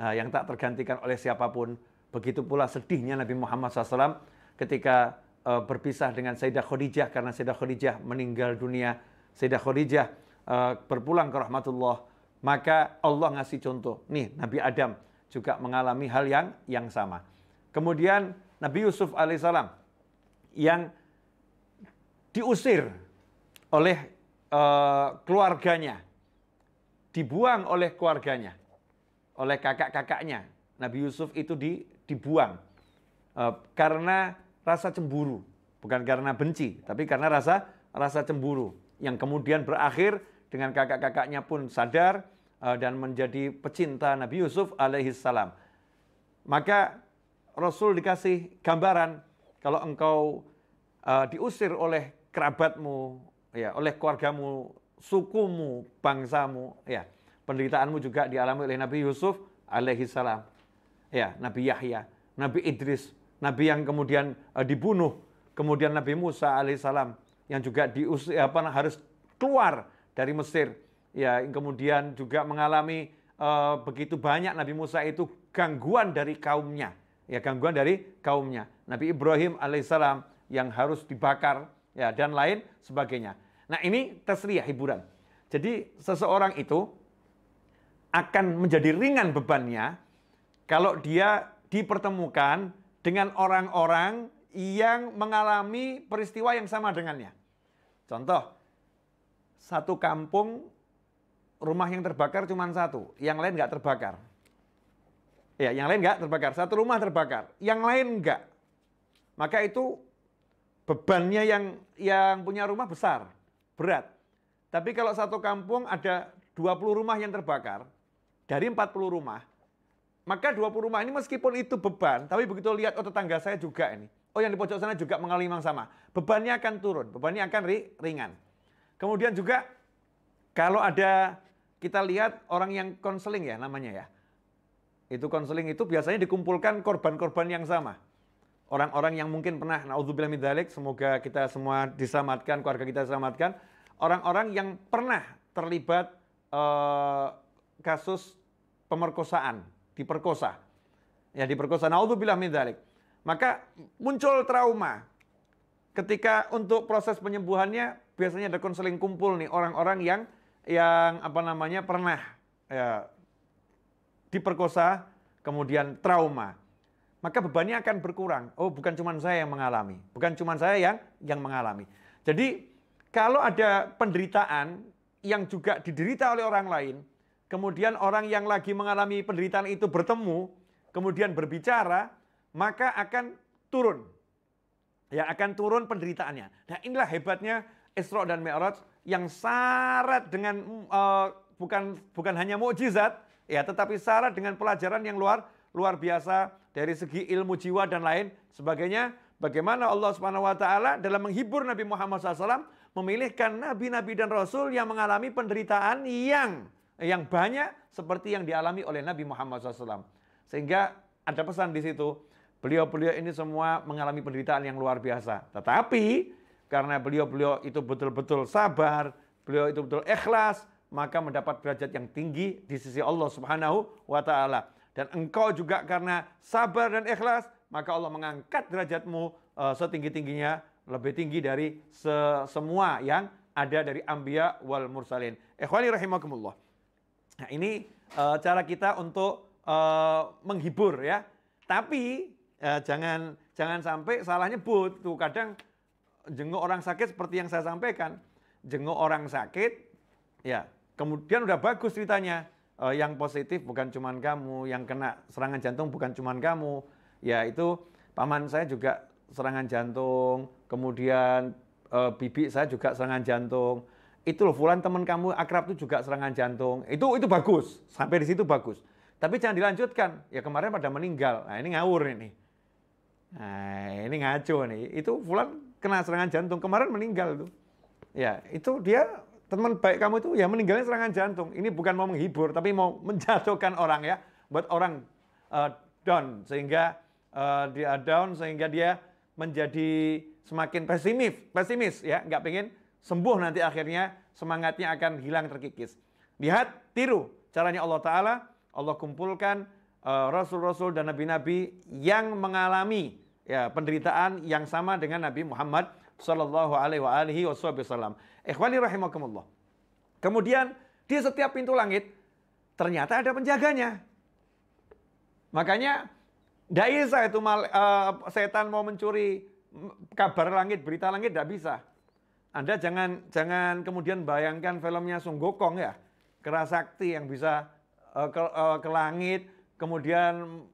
eh, yang tak tergantikan oleh siapapun. Begitu pula sedihnya Nabi Muhammad SAW ketika eh, berpisah dengan Sayyidah Khadijah karena Sayyidah Khadijah meninggal dunia. Sayyidah Khadijah eh, berpulang ke rahmatullah. Maka Allah ngasih contoh. Nih Nabi Adam juga mengalami hal yang yang sama. Kemudian Nabi Yusuf alaihissalam yang diusir oleh uh, keluarganya dibuang oleh keluarganya, oleh kakak-kakaknya. Nabi Yusuf itu di, dibuang e, karena rasa cemburu, bukan karena benci, tapi karena rasa rasa cemburu yang kemudian berakhir dengan kakak-kakaknya pun sadar e, dan menjadi pecinta Nabi Yusuf alaihissalam. Maka Rasul dikasih gambaran kalau engkau e, diusir oleh kerabatmu, ya oleh keluargamu sukumu, bangsamu, ya. Penderitaanmu juga dialami oleh Nabi Yusuf alaihi salam. Ya, Nabi Yahya, Nabi Idris, nabi yang kemudian eh, dibunuh, kemudian Nabi Musa alaihi salam yang juga dius eh, apa harus keluar dari Mesir. Ya, kemudian juga mengalami uh, begitu banyak Nabi Musa itu gangguan dari kaumnya. Ya, gangguan dari kaumnya. Nabi Ibrahim alaihi salam yang harus dibakar ya dan lain sebagainya. Nah ini tasriyah, hiburan. Jadi seseorang itu akan menjadi ringan bebannya kalau dia dipertemukan dengan orang-orang yang mengalami peristiwa yang sama dengannya. Contoh, satu kampung rumah yang terbakar cuma satu, yang lain nggak terbakar. Ya, yang lain nggak terbakar, satu rumah terbakar, yang lain nggak. Maka itu bebannya yang yang punya rumah besar berat. Tapi kalau satu kampung ada 20 rumah yang terbakar, dari 40 rumah, maka 20 rumah ini meskipun itu beban, tapi begitu lihat, oh tetangga saya juga ini, oh yang di pojok sana juga mengalami yang sama, bebannya akan turun, bebannya akan ringan. Kemudian juga kalau ada kita lihat orang yang konseling ya namanya ya, itu konseling itu biasanya dikumpulkan korban-korban yang sama orang-orang yang mungkin pernah naudzubillah min semoga kita semua diselamatkan, keluarga kita diselamatkan, orang-orang yang pernah terlibat uh, kasus pemerkosaan, diperkosa. Ya, diperkosa. Naudzubillah min Maka muncul trauma. Ketika untuk proses penyembuhannya biasanya ada konseling kumpul nih orang-orang yang yang apa namanya pernah ya, diperkosa kemudian trauma maka bebannya akan berkurang. Oh, bukan cuma saya yang mengalami, bukan cuma saya yang yang mengalami. Jadi kalau ada penderitaan yang juga diderita oleh orang lain, kemudian orang yang lagi mengalami penderitaan itu bertemu, kemudian berbicara, maka akan turun. Ya, akan turun penderitaannya. Nah, inilah hebatnya Isra dan Mi'raj yang syarat dengan uh, bukan bukan hanya mukjizat ya, tetapi syarat dengan pelajaran yang luar luar biasa dari segi ilmu jiwa dan lain sebagainya. Bagaimana Allah Subhanahu wa taala dalam menghibur Nabi Muhammad SAW memilihkan nabi-nabi dan rasul yang mengalami penderitaan yang yang banyak seperti yang dialami oleh Nabi Muhammad SAW. Sehingga ada pesan di situ, beliau-beliau ini semua mengalami penderitaan yang luar biasa. Tetapi karena beliau-beliau itu betul-betul sabar, beliau itu betul ikhlas, maka mendapat derajat yang tinggi di sisi Allah Subhanahu wa taala dan engkau juga karena sabar dan ikhlas, maka Allah mengangkat derajatmu eh, setinggi-tingginya, lebih tinggi dari semua yang ada dari Ambia wal Mursalin. Ikhwani rahimakumullah. Nah ini eh, cara kita untuk eh, menghibur ya. Tapi jangan jangan sampai salah nyebut. Tuh kadang jenguk orang sakit seperti yang saya sampaikan. Jenguk orang sakit, ya kemudian udah bagus ceritanya uh, yang positif bukan cuma kamu, yang kena serangan jantung bukan cuma kamu. Ya itu paman saya juga serangan jantung, kemudian uh, eh, bibi saya juga serangan jantung. Itu loh Fulan teman kamu akrab tuh juga serangan jantung. Itu itu bagus, sampai di situ bagus. Tapi jangan dilanjutkan. Ya kemarin pada meninggal. Nah ini ngawur ini. Nah ini ngaco nih. Itu Fulan kena serangan jantung kemarin meninggal tuh. Ya itu dia teman baik kamu itu ya meninggalnya serangan jantung. Ini bukan mau menghibur, tapi mau menjatuhkan orang ya, buat orang uh, down sehingga uh, dia down sehingga dia menjadi semakin pesimis, pesimis ya, nggak pengen sembuh nanti akhirnya semangatnya akan hilang terkikis. Lihat, tiru caranya Allah Taala. Allah kumpulkan uh, rasul-rasul dan nabi-nabi yang mengalami ya penderitaan yang sama dengan Nabi Muhammad Sallallahu alaihi wa alihi wasallam. Ikhwani rahimakumullah. Kemudian di setiap pintu langit ternyata ada penjaganya. Makanya Daisa itu uh, setan mau mencuri kabar langit, berita langit tidak bisa. Anda jangan jangan kemudian bayangkan filmnya Sung Gokong ya, kerasakti yang bisa uh, ke, uh, ke langit, kemudian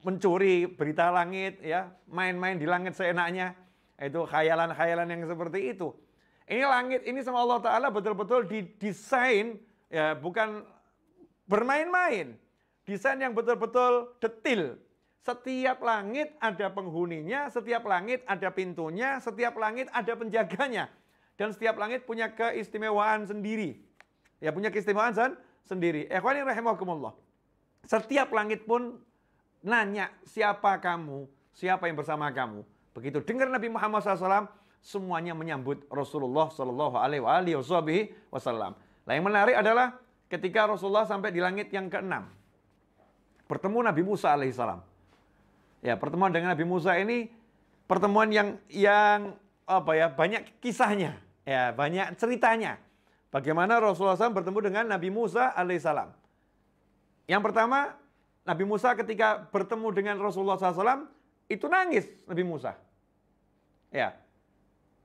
mencuri berita langit ya, main-main di langit seenaknya. Itu khayalan-khayalan yang seperti itu. Ini langit ini sama Allah Ta'ala betul-betul didesain, ya bukan bermain-main. Desain yang betul-betul detil. Setiap langit ada penghuninya, setiap langit ada pintunya, setiap langit ada penjaganya. Dan setiap langit punya keistimewaan sendiri. Ya punya keistimewaan sen sendiri. Ikhwani rahimakumullah. Setiap langit pun nanya siapa kamu, siapa yang bersama kamu. Begitu dengar Nabi Muhammad SAW, semuanya menyambut Rasulullah Shallallahu Alaihi Wasallam. Nah, yang menarik adalah ketika Rasulullah sampai di langit yang keenam, bertemu Nabi Musa alaihissalam. Ya, pertemuan dengan Nabi Musa ini pertemuan yang yang apa ya banyak kisahnya, ya banyak ceritanya. Bagaimana Rasulullah SAW bertemu dengan Nabi Musa alaihissalam. Yang pertama, Nabi Musa ketika bertemu dengan Rasulullah SAW, itu nangis Nabi Musa. Ya.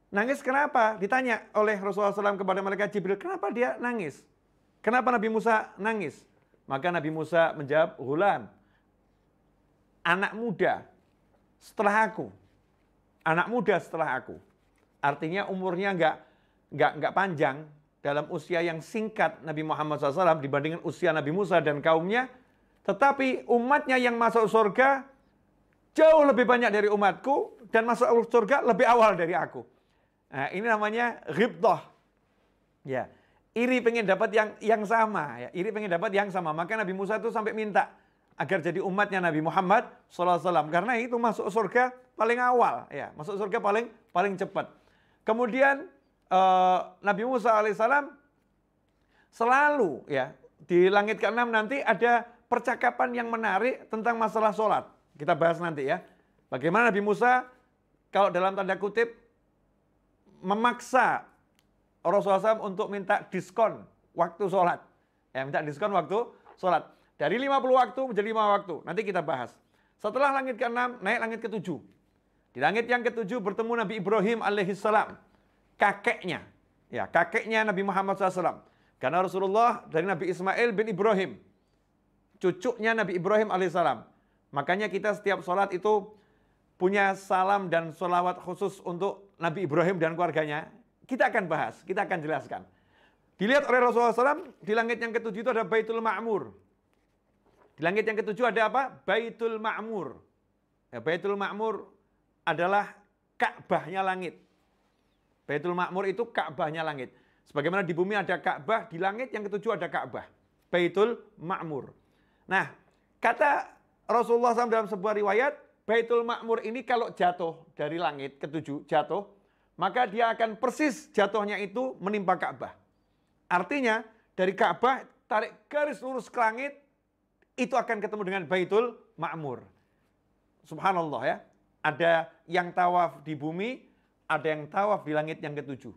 Nangis kenapa? Ditanya oleh Rasulullah SAW kepada mereka Jibril, kenapa dia nangis? Kenapa Nabi Musa nangis? Maka Nabi Musa menjawab, hulan anak muda setelah aku. Anak muda setelah aku. Artinya umurnya enggak nggak nggak panjang dalam usia yang singkat Nabi Muhammad SAW dibandingkan usia Nabi Musa dan kaumnya. Tetapi umatnya yang masuk surga jauh lebih banyak dari umatku dan masuk surga lebih awal dari aku. Nah, ini namanya ghibtoh. Ya, iri pengen dapat yang yang sama ya. Iri pengen dapat yang sama. Maka Nabi Musa itu sampai minta agar jadi umatnya Nabi Muhammad SAW. Karena itu masuk surga paling awal ya, masuk surga paling paling cepat. Kemudian uh, Nabi Musa alaihissalam selalu ya di langit keenam nanti ada percakapan yang menarik tentang masalah sholat. Kita bahas nanti ya. Bagaimana Nabi Musa kalau dalam tanda kutip memaksa Rasulullah SAW untuk minta diskon waktu sholat. Ya, minta diskon waktu sholat. Dari 50 waktu menjadi 5 waktu. Nanti kita bahas. Setelah langit ke-6, naik langit ke-7. Di langit yang ke-7 bertemu Nabi Ibrahim alaihissalam. Kakeknya. Ya, kakeknya Nabi Muhammad SAW. Karena Rasulullah dari Nabi Ismail bin Ibrahim. Cucunya Nabi Ibrahim alaihissalam. Makanya kita setiap sholat itu punya salam dan sholawat khusus untuk Nabi Ibrahim dan keluarganya. Kita akan bahas, kita akan jelaskan. Dilihat oleh Rasulullah SAW, di langit yang ketujuh itu ada Baitul Ma'mur. Di langit yang ketujuh ada apa? Baitul Ma'mur. Ya, Baitul Ma'mur adalah Ka'bahnya langit. Baitul Ma'mur itu Ka'bahnya langit. Sebagaimana di bumi ada Ka'bah, di langit yang ketujuh ada Ka'bah. Baitul Ma'mur. Nah, kata Rasulullah SAW dalam sebuah riwayat, Baitul Makmur ini kalau jatuh dari langit ketujuh, jatuh, maka dia akan persis jatuhnya itu menimpa Ka'bah. Artinya, dari Ka'bah tarik garis lurus ke langit, itu akan ketemu dengan Baitul Makmur. Subhanallah ya. Ada yang tawaf di bumi, ada yang tawaf di langit yang ketujuh.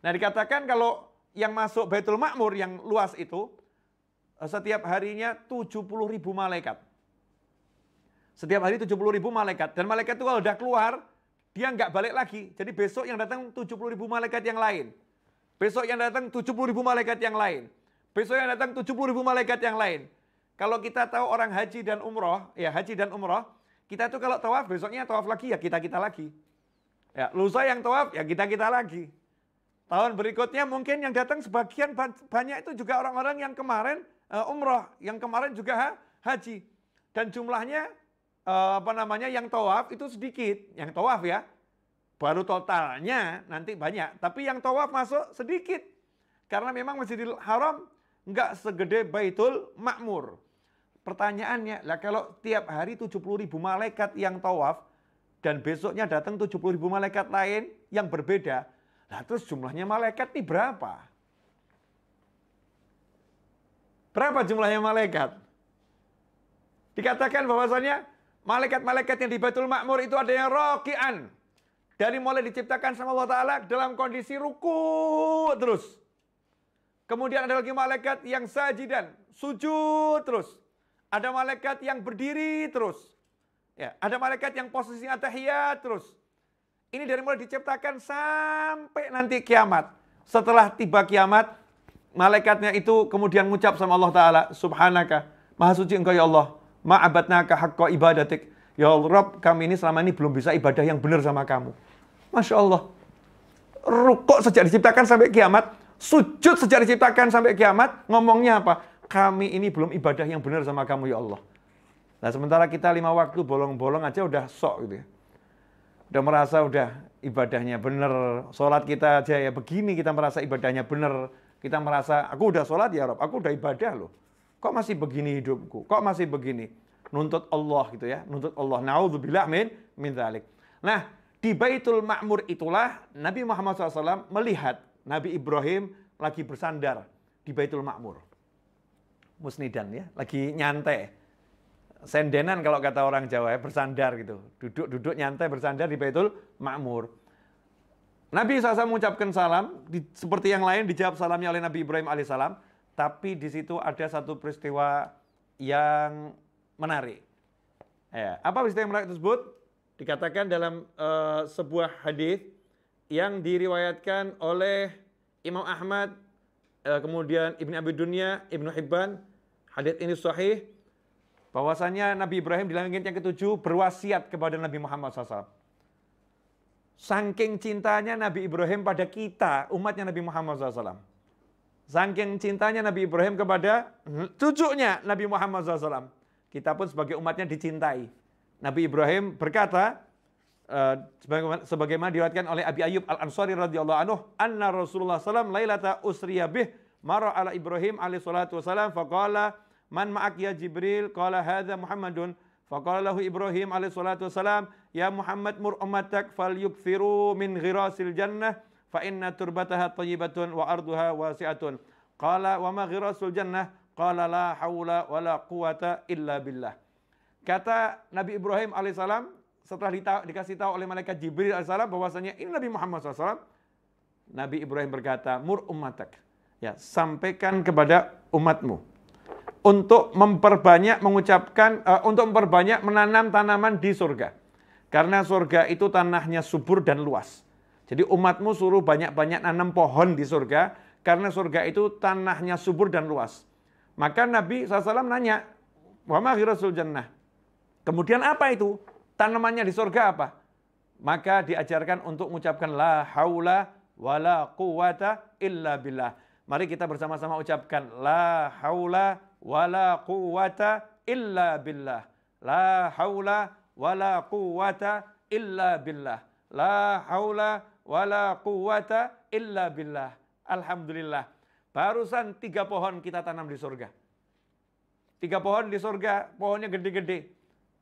Nah dikatakan kalau yang masuk Baitul Makmur yang luas itu, eh, setiap harinya 70 ribu malaikat. Setiap hari 70 ribu malaikat. Dan malaikat itu kalau udah keluar, dia nggak balik lagi. Jadi besok yang datang 70 ribu malaikat yang lain. Besok yang datang 70 ribu malaikat yang lain. Besok yang datang 70 ribu malaikat yang lain. Kalau kita tahu orang haji dan umroh, ya haji dan umroh, kita tuh kalau tawaf besoknya tawaf lagi ya kita-kita lagi. Ya, lusa yang tawaf ya kita-kita lagi. Tahun berikutnya mungkin yang datang sebagian banyak itu juga orang-orang yang kemarin eh, umroh, yang kemarin juga haji. Dan jumlahnya Eh, apa namanya yang tawaf itu sedikit, yang tawaf ya. Baru totalnya nanti banyak, tapi yang tawaf masuk sedikit. Karena memang Masjidil Haram nggak segede Baitul Makmur. Pertanyaannya, lah kalau tiap hari 70 ribu malaikat yang tawaf, dan besoknya datang 70 ribu malaikat lain yang berbeda, lah terus jumlahnya malaikat ini berapa? Berapa jumlahnya malaikat? Dikatakan bahwasanya Malaikat-malaikat yang di Baitul Makmur itu ada yang rokian. Dari mulai diciptakan sama Allah Ta'ala dalam kondisi ruku terus. Kemudian ada lagi malaikat yang sajidan, sujud terus. Ada malaikat yang berdiri terus. Ya, ada malaikat yang posisi atahiyat terus. Ini dari mulai diciptakan sampai nanti kiamat. Setelah tiba kiamat, malaikatnya itu kemudian mengucap sama Allah Ta'ala, Subhanaka, Maha Suci Engkau ya Allah ma'abatnaka haqqa ibadatik. Ya Rob, kami ini selama ini belum bisa ibadah yang benar sama kamu. Masya Allah. Rukuk sejak diciptakan sampai kiamat, sujud sejak diciptakan sampai kiamat, ngomongnya apa? Kami ini belum ibadah yang benar sama kamu ya Allah. Nah sementara kita lima waktu bolong-bolong aja udah sok gitu ya. Udah merasa udah ibadahnya benar, sholat kita aja ya begini kita merasa ibadahnya benar. Kita merasa, aku udah sholat ya Rob, aku udah ibadah loh. Kok masih begini hidupku? Kok masih begini? Nuntut Allah gitu ya. Nuntut Allah. Nauzubillah min min dhalik. Nah, di Baitul Ma'mur itulah Nabi Muhammad SAW melihat Nabi Ibrahim lagi bersandar di Baitul Ma'mur. Musnidan ya, lagi nyantai. Sendenan kalau kata orang Jawa ya, bersandar gitu. Duduk-duduk nyantai bersandar di Baitul Ma'mur. Nabi SAW mengucapkan salam, di, seperti yang lain dijawab salamnya oleh Nabi Ibrahim alaihissalam. Tapi di situ ada satu peristiwa yang menarik. Ya, apa peristiwa yang menarik tersebut? Dikatakan dalam uh, sebuah hadis yang diriwayatkan oleh Imam Ahmad, uh, kemudian Ibn Abi Dunya, Ibnu Hibban. Hadis ini sahih bahwasanya Nabi Ibrahim di langit yang ketujuh berwasiat kepada Nabi Muhammad SAW. Sangking cintanya Nabi Ibrahim pada kita, umatnya Nabi Muhammad SAW. Saking cintanya Nabi Ibrahim kepada cucunya Nabi Muhammad SAW. Kita pun sebagai umatnya dicintai. Nabi Ibrahim berkata, eh, sebagaimana, diriwayatkan oleh Abi Ayub Al-Ansari radhiyallahu anhu, anna Rasulullah SAW lailata usriya bih mara ala Ibrahim alaihi salatu wasalam faqala man ma'ak ya Jibril qala hadza Muhammadun faqala lahu Ibrahim alaihi salatu wasalam ya Muhammad mur ummatak falyukthiru min ghirasil jannah fa inna turbataha thayyibatun wa arduha wasi'atun. Qala wa ma ghirasul jannah? Qala la haula wa la quwata illa billah. Kata Nabi Ibrahim alaihissalam setelah dikasih tahu oleh malaikat Jibril alaihissalam bahwasanya ini Nabi Muhammad SAW. Nabi Ibrahim berkata, mur ummatak. Ya, sampaikan kepada umatmu untuk memperbanyak mengucapkan uh, untuk memperbanyak menanam tanaman di surga. Karena surga itu tanahnya subur dan luas. Jadi umatmu suruh banyak-banyak nanam pohon di surga, karena surga itu tanahnya subur dan luas. Maka Nabi SAW nanya, wa rasul jannah. Kemudian apa itu? Tanamannya di surga apa? Maka diajarkan untuk mengucapkan la haula la quwata illa billah. Mari kita bersama-sama ucapkan la haula la quwata illa billah. La haula la quwata illa billah. La haula wala quwata illa billah. Alhamdulillah. Barusan tiga pohon kita tanam di surga. Tiga pohon di surga, pohonnya gede-gede.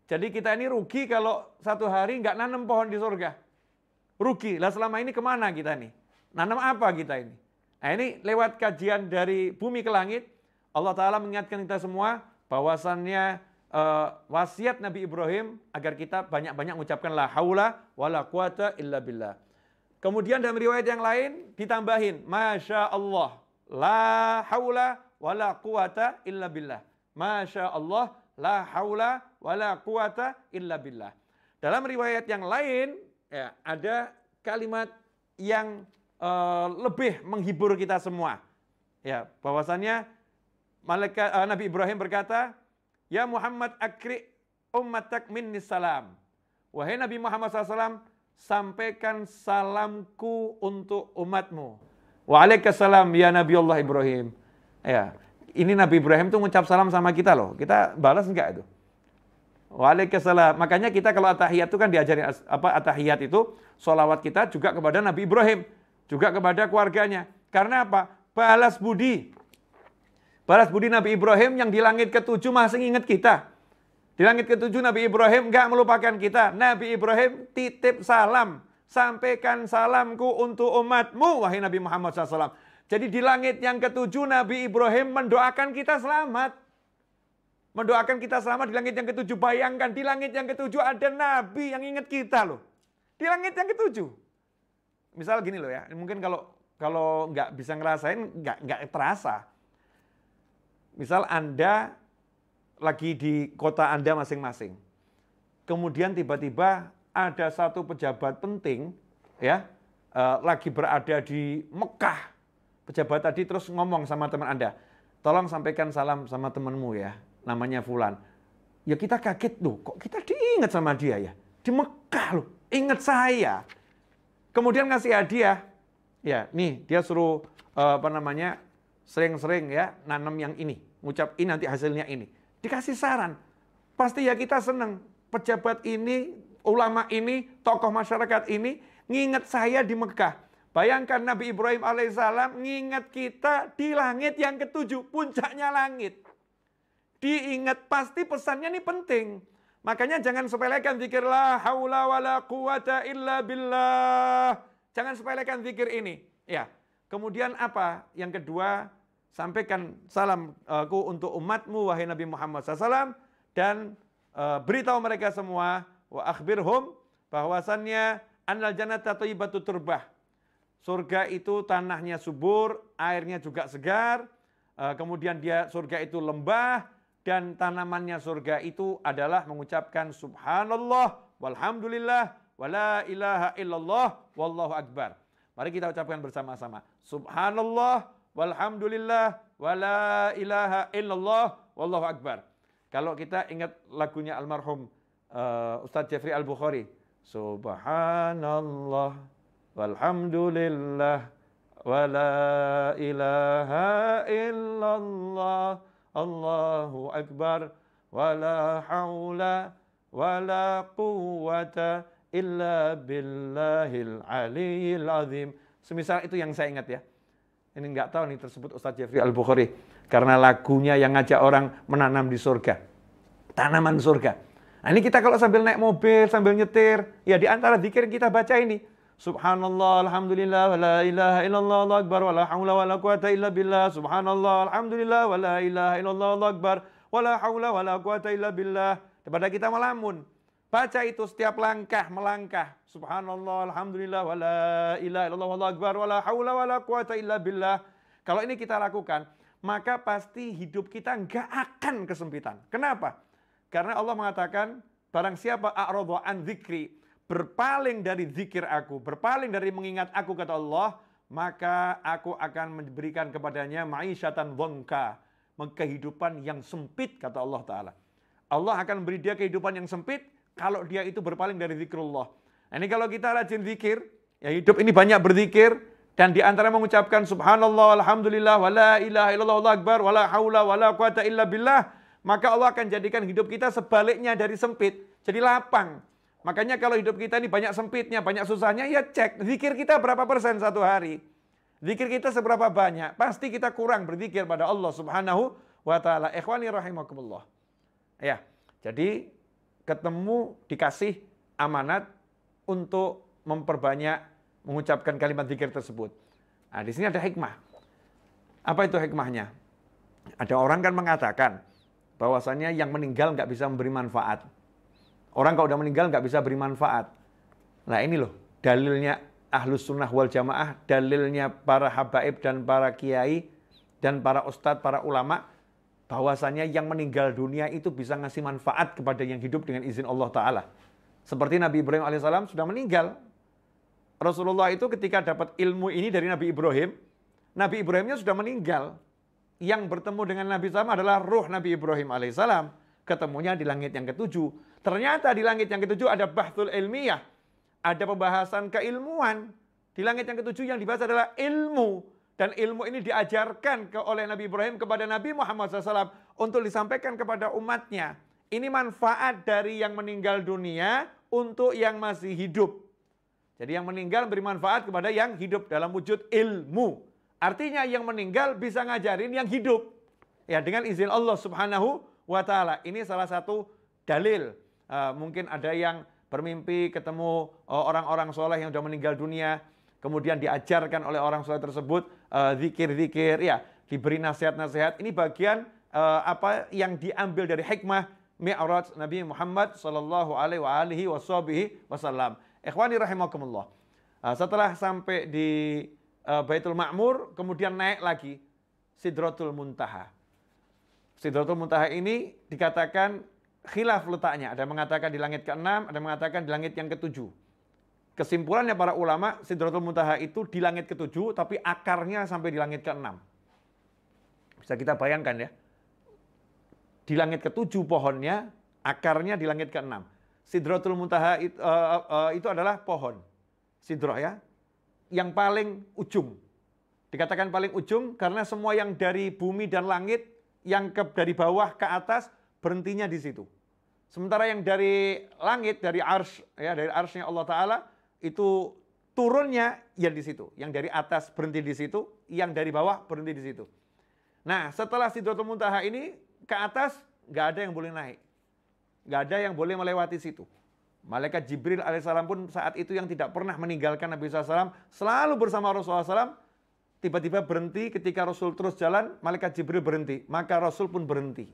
Jadi kita ini rugi kalau satu hari nggak nanam pohon di surga. Rugi. Lah selama ini kemana kita nih? Nanam apa kita ini? Nah ini lewat kajian dari bumi ke langit, Allah Ta'ala mengingatkan kita semua bahwasannya uh, wasiat Nabi Ibrahim agar kita banyak-banyak mengucapkan la haula wala quwata illa billah. Kemudian dalam riwayat yang lain ditambahin, Masya Allah, la haula wa la quwata illa billah. Masya Allah, la haula wa la quwata illa billah. Dalam riwayat yang lain ya, ada kalimat yang uh, lebih menghibur kita semua. Ya, bahwasanya malaikat uh, Nabi Ibrahim berkata, "Ya Muhammad akri ummatak minni salam." Wahai Nabi Muhammad SAW, sampaikan salamku untuk umatmu. Waalaikumsalam ya Nabi Allah Ibrahim. Ya, ini Nabi Ibrahim tuh ngucap salam sama kita loh. Kita balas enggak itu? Waalaikumsalam. Makanya kita kalau atahiyat itu kan diajarin apa atahiyat itu solawat kita juga kepada Nabi Ibrahim, juga kepada keluarganya. Karena apa? Balas budi. Balas budi Nabi Ibrahim yang di langit ketujuh masih ingat kita. Di langit ketujuh Nabi Ibrahim gak melupakan kita. Nabi Ibrahim titip salam. Sampaikan salamku untuk umatmu, wahai Nabi Muhammad SAW. Jadi di langit yang ketujuh Nabi Ibrahim mendoakan kita selamat. Mendoakan kita selamat di langit yang ketujuh. Bayangkan di langit yang ketujuh ada Nabi yang ingat kita loh. Di langit yang ketujuh. Misal gini loh ya, mungkin kalau kalau nggak bisa ngerasain nggak nggak terasa. Misal Anda lagi di kota Anda masing-masing. Kemudian tiba-tiba ada satu pejabat penting ya uh, lagi berada di Mekah. Pejabat tadi terus ngomong sama teman Anda, "Tolong sampaikan salam sama temanmu ya, namanya Fulan." Ya kita kaget tuh, kok kita diingat sama dia ya? Di Mekah loh, ingat saya. Kemudian ngasih hadiah. Ya, nih dia suruh uh, apa namanya? sering-sering ya nanam yang ini, ngucap ini nanti hasilnya ini. Dikasih saran. Pasti ya kita senang. Pejabat ini, ulama ini, tokoh masyarakat ini, nginget saya di Mekah. Bayangkan Nabi Ibrahim alaihissalam nginget kita di langit yang ketujuh, puncaknya langit. Diingat pasti pesannya ini penting. Makanya jangan sepelekan zikir la haula wala quwata illa billah. Jangan sepelekan zikir ini. Ya. Kemudian apa? Yang kedua, sampaikan salamku eh, untuk umatmu wahai Nabi Muhammad SAW dan uh, beritahu mereka semua wa akhbirhum bahwasannya anal jannata thayyibatu turbah. Surga itu tanahnya subur, airnya juga segar, uh, kemudian dia surga itu lembah dan tanamannya surga itu adalah mengucapkan subhanallah walhamdulillah wala ilaha illallah wallahu akbar. Mari kita ucapkan bersama-sama. Subhanallah walhamdulillah wala ilaha illallah wallahu akbar. Kalau kita ingat lagunya almarhum uh, Ustadz Jeffrey Al-Bukhari, subhanallah walhamdulillah wala ilaha illallah Allahu akbar wala haula wala quwata illa billahil aliyyil azim. Semisal itu yang saya ingat ya ini nggak tahu nih tersebut Ustaz Jeffrey Al Bukhari karena lagunya yang ngajak orang menanam di surga, tanaman surga. Nah, ini kita kalau sambil naik mobil, sambil nyetir, ya di antara zikir kita baca ini. Subhanallah, alhamdulillah, la ilaha illallah, Allah akbar, hawla wa la quwata illa billah. Subhanallah, alhamdulillah, la ilaha illallah, Allah akbar, hawla wa la quwata illa billah. Daripada kita malamun. Baca itu setiap langkah melangkah. Subhanallah, alhamdulillah, wala ilaha illallah, wallahu akbar, wala hawla, wala quwata illa billah. Kalau ini kita lakukan, maka pasti hidup kita nggak akan kesempitan. Kenapa? Karena Allah mengatakan, barang siapa a'radha an zikri, berpaling dari zikir aku, berpaling dari mengingat aku kata Allah, maka aku akan memberikan kepadanya ma'isyatan wongka, kehidupan yang sempit kata Allah Ta'ala. Allah akan beri dia kehidupan yang sempit, kalau dia itu berpaling dari zikrullah. Nah, ini kalau kita rajin zikir, ya hidup ini banyak berzikir dan di antara mengucapkan subhanallah alhamdulillah wala ilaha illallah Allah akbar wala haula wala quwata illa billah, maka Allah akan jadikan hidup kita sebaliknya dari sempit, jadi lapang. Makanya kalau hidup kita ini banyak sempitnya, banyak susahnya, ya cek zikir kita berapa persen satu hari. Zikir kita seberapa banyak? Pasti kita kurang berzikir pada Allah Subhanahu wa taala. Ikhwani rahimakumullah. Ya. Jadi ketemu dikasih amanat untuk memperbanyak mengucapkan kalimat zikir tersebut. Nah, di sini ada hikmah. Apa itu hikmahnya? Ada orang kan mengatakan bahwasanya yang meninggal nggak bisa memberi manfaat. Orang kalau udah meninggal nggak bisa beri manfaat. Nah ini loh dalilnya ahlus sunnah wal jamaah, dalilnya para habaib dan para kiai dan para ustadz, para ulama bahwasanya yang meninggal dunia itu bisa ngasih manfaat kepada yang hidup dengan izin Allah Ta'ala. Seperti Nabi Ibrahim alaihissalam sudah meninggal. Rasulullah itu ketika dapat ilmu ini dari Nabi Ibrahim, Nabi Ibrahimnya sudah meninggal. Yang bertemu dengan Nabi sama adalah ruh Nabi Ibrahim alaihissalam. Ketemunya di langit yang ketujuh. Ternyata di langit yang ketujuh ada bahtul ilmiah. Ada pembahasan keilmuan. Di langit yang ketujuh yang dibahas adalah ilmu dan ilmu ini diajarkan ke, oleh Nabi Ibrahim kepada Nabi Muhammad SAW untuk disampaikan kepada umatnya. Ini manfaat dari yang meninggal dunia untuk yang masih hidup. Jadi yang meninggal beri manfaat kepada yang hidup dalam wujud ilmu. Artinya yang meninggal bisa ngajarin yang hidup. Ya dengan izin Allah subhanahu wa ta'ala. Ini salah satu dalil. Uh, mungkin ada yang bermimpi ketemu eh, orang-orang soleh yang sudah meninggal dunia kemudian diajarkan oleh orang soleh tersebut Eh, zikir-zikir, ya diberi nasihat-nasihat. Ini bagian eh, apa yang diambil dari hikmah Mi'raj Nabi Muhammad sallallahu alaihi wasallam. Ikhwani rahimakumullah. Eh, setelah sampai di Baitul Ma'mur kemudian naik lagi Sidratul Muntaha. Sidratul Muntaha ini dikatakan khilaf letaknya. Ada yang mengatakan di langit ke-6, ada yang mengatakan di langit yang ke-7. Kesimpulannya para ulama, Sidratul Muntaha itu di langit ketujuh, tapi akarnya sampai di langit keenam. Bisa kita bayangkan ya. Di langit ketujuh pohonnya, akarnya di langit keenam. Sidratul Muntaha itu, uh, eh, uh, eh, eh, itu adalah pohon. Sidroh ya. Yang paling ujung. Dikatakan paling ujung karena semua yang dari bumi dan langit, yang ke, dari bawah ke atas, berhentinya di situ. Sementara yang dari langit, dari ars, ya dari arsnya Allah Ta'ala, itu turunnya yang di situ, yang dari atas berhenti di situ, yang dari bawah berhenti di situ. Nah, setelah Sidratul Muntaha ini ke atas nggak ada yang boleh naik, nggak ada yang boleh melewati situ. Malaikat Jibril alaihissalam pun saat itu yang tidak pernah meninggalkan Nabi SAW, selalu bersama Rasulullah SAW, tiba-tiba berhenti ketika Rasul terus jalan, malaikat Jibril berhenti, maka Rasul pun berhenti.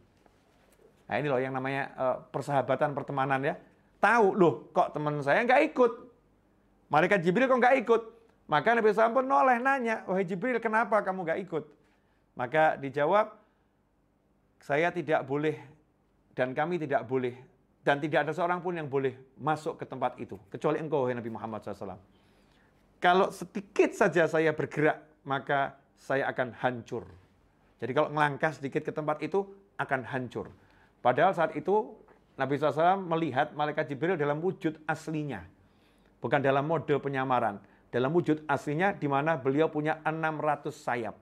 Nah ini loh yang namanya eh, persahabatan pertemanan ya. Tahu loh kok teman saya nggak ikut, Malaikat Jibril kok nggak ikut? Maka Nabi SAW pun noleh nanya, wahai Jibril kenapa kamu nggak ikut? Maka dijawab, saya tidak boleh dan kami tidak boleh dan tidak ada seorang pun yang boleh masuk ke tempat itu kecuali engkau wahai Nabi Muhammad SAW. Kalau sedikit saja saya bergerak maka saya akan hancur. Jadi kalau melangkah sedikit ke tempat itu akan hancur. Padahal saat itu Nabi SAW melihat malaikat Jibril dalam wujud aslinya. Bukan dalam mode penyamaran. Dalam wujud aslinya di mana beliau punya 600 sayap.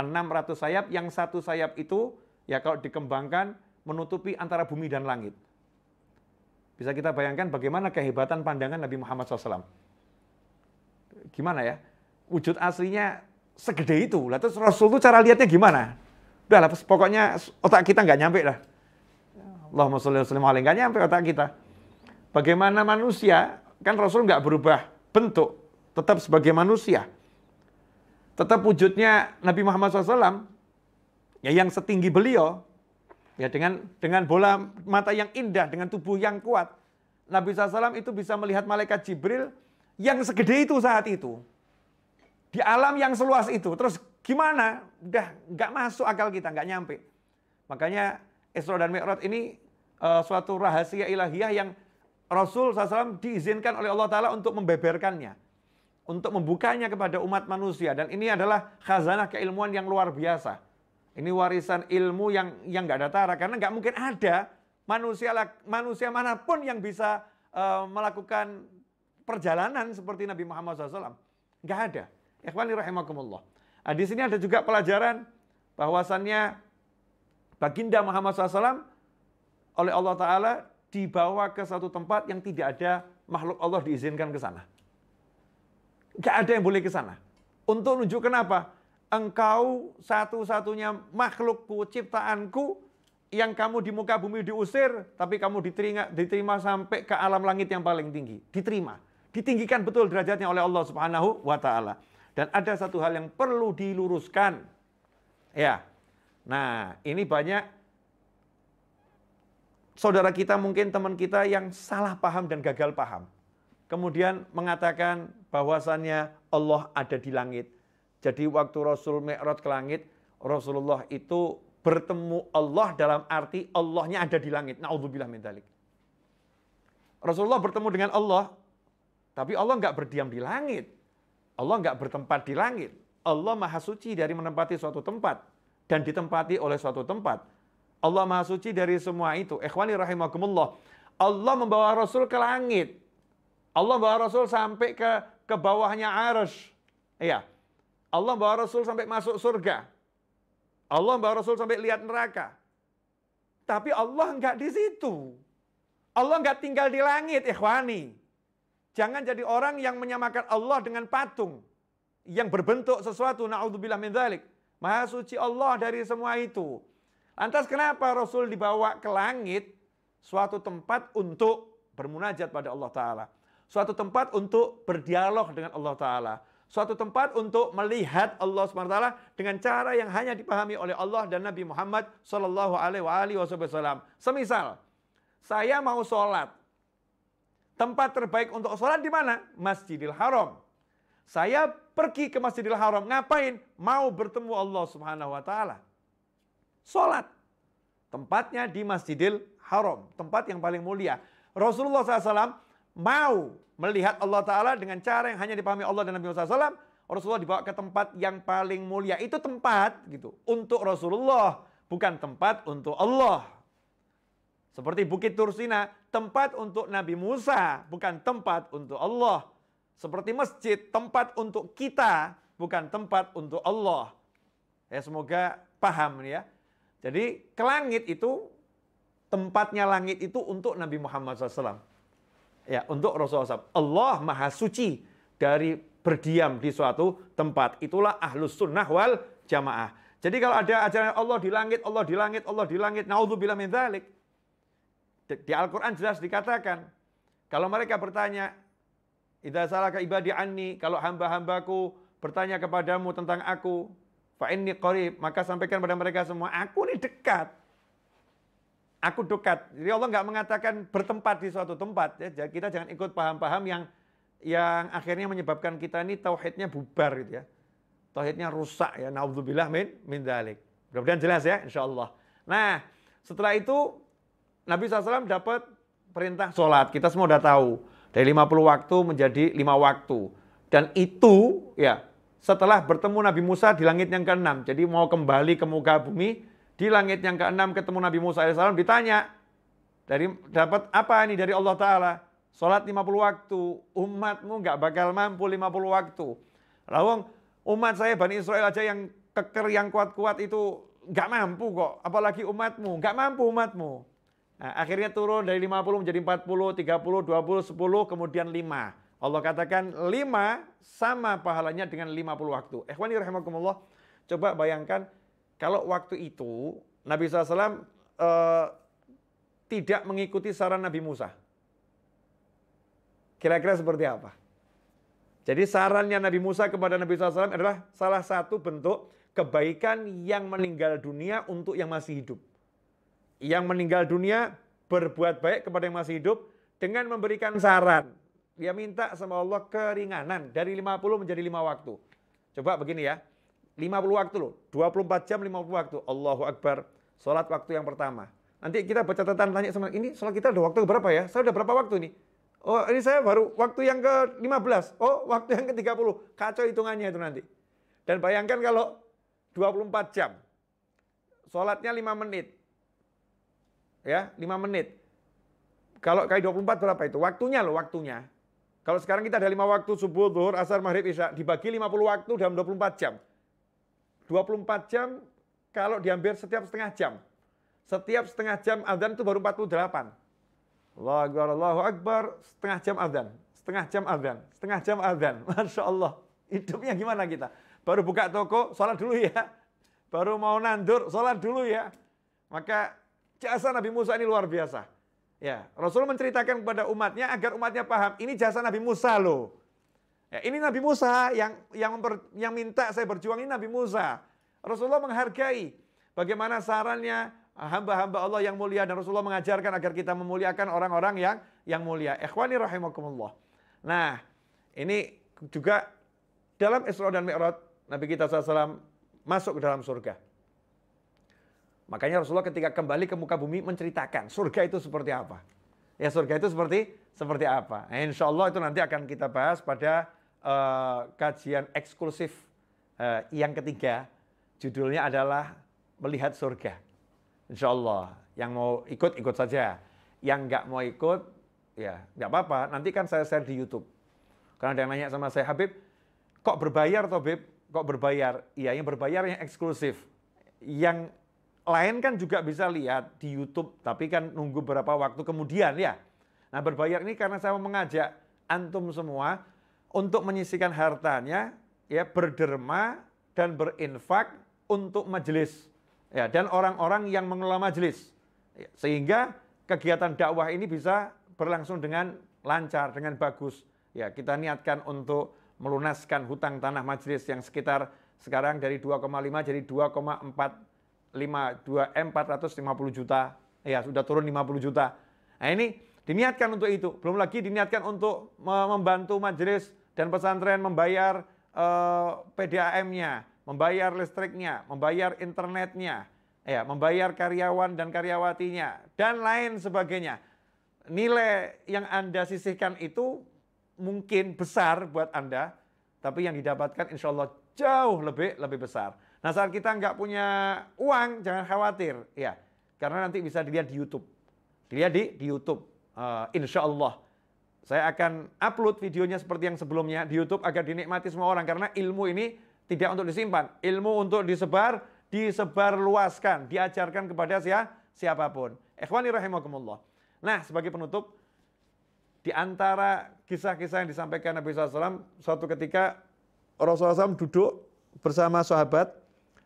600 sayap, yang satu sayap itu ya kalau dikembangkan menutupi antara bumi dan langit. Bisa kita bayangkan bagaimana kehebatan pandangan Nabi Muhammad SAW. Gimana ya? Wujud aslinya segede itu. Lantas terus Rasul itu cara lihatnya gimana? Udah lah, pokoknya otak kita nggak nyampe lah. Allahumma sholli wa sallim nggak nyampe otak kita. Bagaimana manusia Kan Rasul nggak berubah bentuk, tetap sebagai manusia. Tetap wujudnya Nabi Muhammad SAW, ya yang setinggi beliau, ya dengan dengan bola mata yang indah, dengan tubuh yang kuat, Nabi SAW itu bisa melihat malaikat Jibril yang segede itu saat itu. Di alam yang seluas itu. Terus gimana? Udah nggak masuk akal kita, nggak nyampe. Makanya Isra dan Mi'raj ini uh, suatu rahasia ilahiyah yang Rasul SAW diizinkan oleh Allah Ta'ala untuk membeberkannya. Untuk membukanya kepada umat manusia. Dan ini adalah khazanah keilmuan yang luar biasa. Ini warisan ilmu yang yang nggak ada tara. Karena nggak mungkin ada manusia, manusia manapun yang bisa uh, melakukan perjalanan seperti Nabi Muhammad SAW. Gak ada. Ikhwani rahimakumullah. Nah, di sini ada juga pelajaran bahwasannya Baginda Muhammad SAW oleh Allah Ta'ala dibawa ke satu tempat yang tidak ada makhluk Allah diizinkan ke sana. Gak ada yang boleh ke sana. Untuk menunjukkan apa? Engkau satu-satunya makhlukku, ciptaanku, yang kamu di muka bumi diusir, tapi kamu diterima, diterima sampai ke alam langit yang paling tinggi. Diterima. Ditinggikan betul derajatnya oleh Allah subhanahu wa ta'ala. Dan ada satu hal yang perlu diluruskan. Ya, Nah, ini banyak saudara kita mungkin teman kita yang salah paham dan gagal paham. Kemudian mengatakan bahwasannya Allah ada di langit. Jadi waktu Rasul Mi'raj ke langit, Rasulullah itu bertemu Allah dalam arti Allahnya ada di langit. Na'udzubillah min dalik. Rasulullah bertemu dengan Allah, tapi Allah nggak berdiam di langit. Allah nggak bertempat di langit. Allah maha suci dari menempati suatu tempat dan ditempati oleh suatu tempat. Allah Maha Suci dari semua itu. Ikhwani rahimakumullah. Allah membawa Rasul ke langit. Allah membawa Rasul sampai ke ke bawahnya arsh. Iya. Allah membawa Rasul sampai masuk surga. Allah membawa Rasul sampai lihat neraka. Tapi Allah nggak di situ. Allah nggak tinggal di langit, ikhwani. Jangan jadi orang yang menyamakan Allah dengan patung yang berbentuk sesuatu. Naudzubillah min dzalik. Maha suci Allah dari semua itu. Lantas kenapa Rasul dibawa ke langit? Suatu tempat untuk bermunajat pada Allah Ta'ala. Suatu tempat untuk berdialog dengan Allah Ta'ala. Suatu tempat untuk melihat Allah Subhanahu Taala dengan cara yang hanya dipahami oleh Allah dan Nabi Muhammad Sallallahu Alaihi Wasallam. Semisal, saya mau sholat. Tempat terbaik untuk sholat di mana? Masjidil Haram. Saya pergi ke Masjidil Haram. Ngapain? Mau bertemu Allah Subhanahu Wa Ta'ala. Sholat. Tempatnya di Masjidil Haram. Tempat yang paling mulia. Rasulullah SAW mau melihat Allah Ta'ala dengan cara yang hanya dipahami Allah dan Nabi Muhammad SAW. Rasulullah dibawa ke tempat yang paling mulia. Itu tempat gitu untuk Rasulullah. Bukan tempat untuk Allah. Seperti Bukit Tursina, tempat untuk Nabi Musa, bukan tempat untuk Allah. Seperti masjid, tempat untuk kita, bukan tempat untuk Allah. Ya semoga paham ya. Jadi ke langit itu tempatnya langit itu untuk Nabi Muhammad SAW. Ya, untuk Rasulullah SAW. Allah Maha Suci dari berdiam di suatu tempat. Itulah ahlus sunnah wal jamaah. Jadi kalau ada ajaran Allah di langit, Allah di langit, Allah di langit, naudzubillah min dzalik. Di Al-Qur'an jelas dikatakan. Kalau mereka bertanya, "Idza salaka ibadi anni," kalau hamba-hambaku bertanya kepadamu tentang aku, ini qarib. Maka sampaikan pada mereka semua, aku ini dekat. Aku dekat. Jadi Allah nggak mengatakan bertempat di suatu tempat. Ya, kita jangan ikut paham-paham yang yang akhirnya menyebabkan kita ini tauhidnya bubar gitu ya. Tauhidnya rusak ya. Naudzubillah min min dalik. Mudah-mudahan jelas ya, insya Allah. Nah, setelah itu Nabi SAW dapat perintah sholat. Kita semua udah tahu. Dari 50 waktu menjadi 5 waktu. Dan itu ya setelah bertemu Nabi Musa di langit yang keenam. Jadi mau kembali ke muka bumi, di langit yang keenam ketemu Nabi Musa as ditanya, dari dapat apa ini dari Allah Ta'ala? Sholat 50 waktu, umatmu nggak bakal mampu 50 waktu. Lalu umat saya Bani Israel aja yang keker, yang kuat-kuat itu nggak mampu kok. Apalagi umatmu, nggak mampu umatmu. Nah, akhirnya turun dari 50 menjadi 40, 30, 20, 10, kemudian 5. Allah katakan lima sama pahalanya dengan lima puluh waktu. Ikhwani rahimakumullah, coba bayangkan kalau waktu itu Nabi SAW eh, tidak mengikuti saran Nabi Musa. Kira-kira seperti apa? Jadi sarannya Nabi Musa kepada Nabi SAW adalah salah satu bentuk kebaikan yang meninggal dunia untuk yang masih hidup. Yang meninggal dunia berbuat baik kepada yang masih hidup dengan memberikan saran dia minta sama Allah keringanan dari 50 menjadi 5 waktu. Coba begini ya. 50 waktu loh, 24 jam 50 waktu. Allahu Akbar. Salat waktu yang pertama. Nanti kita baca catatan tanya sama ini salat kita udah waktu berapa ya? Saya udah berapa waktu nih? Oh, ini saya baru waktu yang ke-15. Oh, waktu yang ke-30. Kacau hitungannya itu nanti. Dan bayangkan kalau 24 jam. Salatnya 5 menit. Ya, 5 menit. Kalau kali 24 berapa itu? Waktunya loh, waktunya. Kalau sekarang kita ada lima waktu subuh, zuhur, asar, maghrib, isya dibagi 50 waktu dalam 24 jam. 24 jam kalau diambil setiap setengah jam. Setiap setengah jam azan itu baru 48. Allahu Akbar, Allahu Akbar, setengah jam azan, setengah jam azan, setengah jam azan. Masya Allah, hidupnya gimana kita? Baru buka toko, sholat dulu ya. Baru mau nandur, sholat dulu ya. Maka jasa Nabi Musa ini luar biasa. Ya, Rasul menceritakan kepada umatnya agar umatnya paham, ini jasa Nabi Musa loh. Ya, ini Nabi Musa yang yang memper, yang minta saya berjuang ini Nabi Musa. Rasulullah menghargai bagaimana sarannya hamba-hamba Allah yang mulia dan Rasulullah mengajarkan agar kita memuliakan orang-orang yang yang mulia. Ikhwani rahimakumullah. Nah, ini juga dalam Isra dan Mi'raj Nabi kita SAW masuk ke dalam surga. Makanya Rasulullah ketika kembali ke muka bumi menceritakan surga itu seperti apa. Ya surga itu seperti seperti apa. Nah, insya Allah itu nanti akan kita bahas pada uh, kajian eksklusif uh, yang ketiga. Judulnya adalah melihat surga. Insya Allah yang mau ikut ikut saja. Yang nggak mau ikut ya nggak apa-apa. Nanti kan saya share di YouTube. Karena ada yang nanya sama saya Habib, kok berbayar toh Bib? Kok berbayar? Iya yang berbayar yang eksklusif. Yang lain kan juga bisa lihat di YouTube, tapi kan nunggu berapa waktu kemudian ya. Nah berbayar ini karena saya mengajak antum semua untuk menyisikan hartanya, ya berderma dan berinfak untuk majelis, ya dan orang-orang yang mengelola majelis, ya, sehingga kegiatan dakwah ini bisa berlangsung dengan lancar, dengan bagus. Ya kita niatkan untuk melunaskan hutang tanah majelis yang sekitar sekarang dari 2,5 jadi 2,4 5 2M 450 juta. Ya, sudah turun 50 juta. Nah, ini diniatkan untuk itu. Belum lagi diniatkan untuk membantu majelis dan pesantren membayar eh, PDAM-nya, membayar listriknya, membayar internetnya, ya, membayar karyawan dan karyawatinya dan lain sebagainya. Nilai yang Anda sisihkan itu mungkin besar buat Anda, tapi yang didapatkan insya Allah jauh lebih lebih besar. Nah saat kita nggak punya uang, jangan khawatir ya, karena nanti bisa dilihat di YouTube, dilihat di, di YouTube. Uh, insya Allah saya akan upload videonya seperti yang sebelumnya di YouTube agar dinikmati semua orang karena ilmu ini tidak untuk disimpan, ilmu untuk disebar, disebar luaskan, diajarkan kepada sia, siapapun. Ikhwani rahimakumullah. Nah, sebagai penutup di antara kisah-kisah yang disampaikan Nabi SAW, suatu ketika Rasulullah SAW duduk bersama sahabat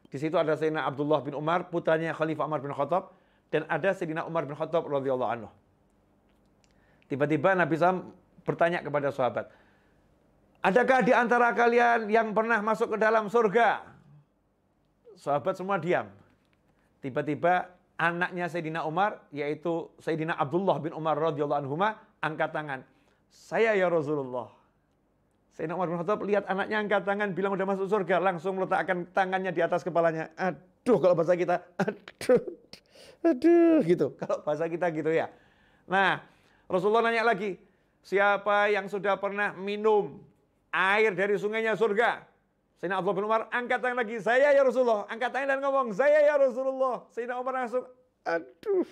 di situ ada Sayyidina Abdullah bin Umar, putranya Khalifah Umar bin Khattab, dan ada Sayyidina Umar bin Khattab radhiyallahu anhu. Tiba-tiba Nabi SAW bertanya kepada sahabat, Adakah di antara kalian yang pernah masuk ke dalam surga? Sahabat semua diam. Tiba-tiba anaknya Sayyidina Umar, yaitu Sayyidina Abdullah bin Umar radhiyallahu anhu, angkat tangan. Saya ya Rasulullah. Saya Umar bin Khattab lihat anaknya angkat tangan bilang udah masuk surga, langsung meletakkan tangannya di atas kepalanya. Aduh kalau bahasa kita, aduh, aduh gitu. Kalau bahasa kita gitu ya. Nah, Rasulullah nanya lagi, siapa yang sudah pernah minum air dari sungainya surga? Saya Abdullah bin Umar angkat tangan lagi, saya ya Rasulullah. Angkat tangan dan ngomong, saya ya Rasulullah. Sayyidina Umar langsung, aduh,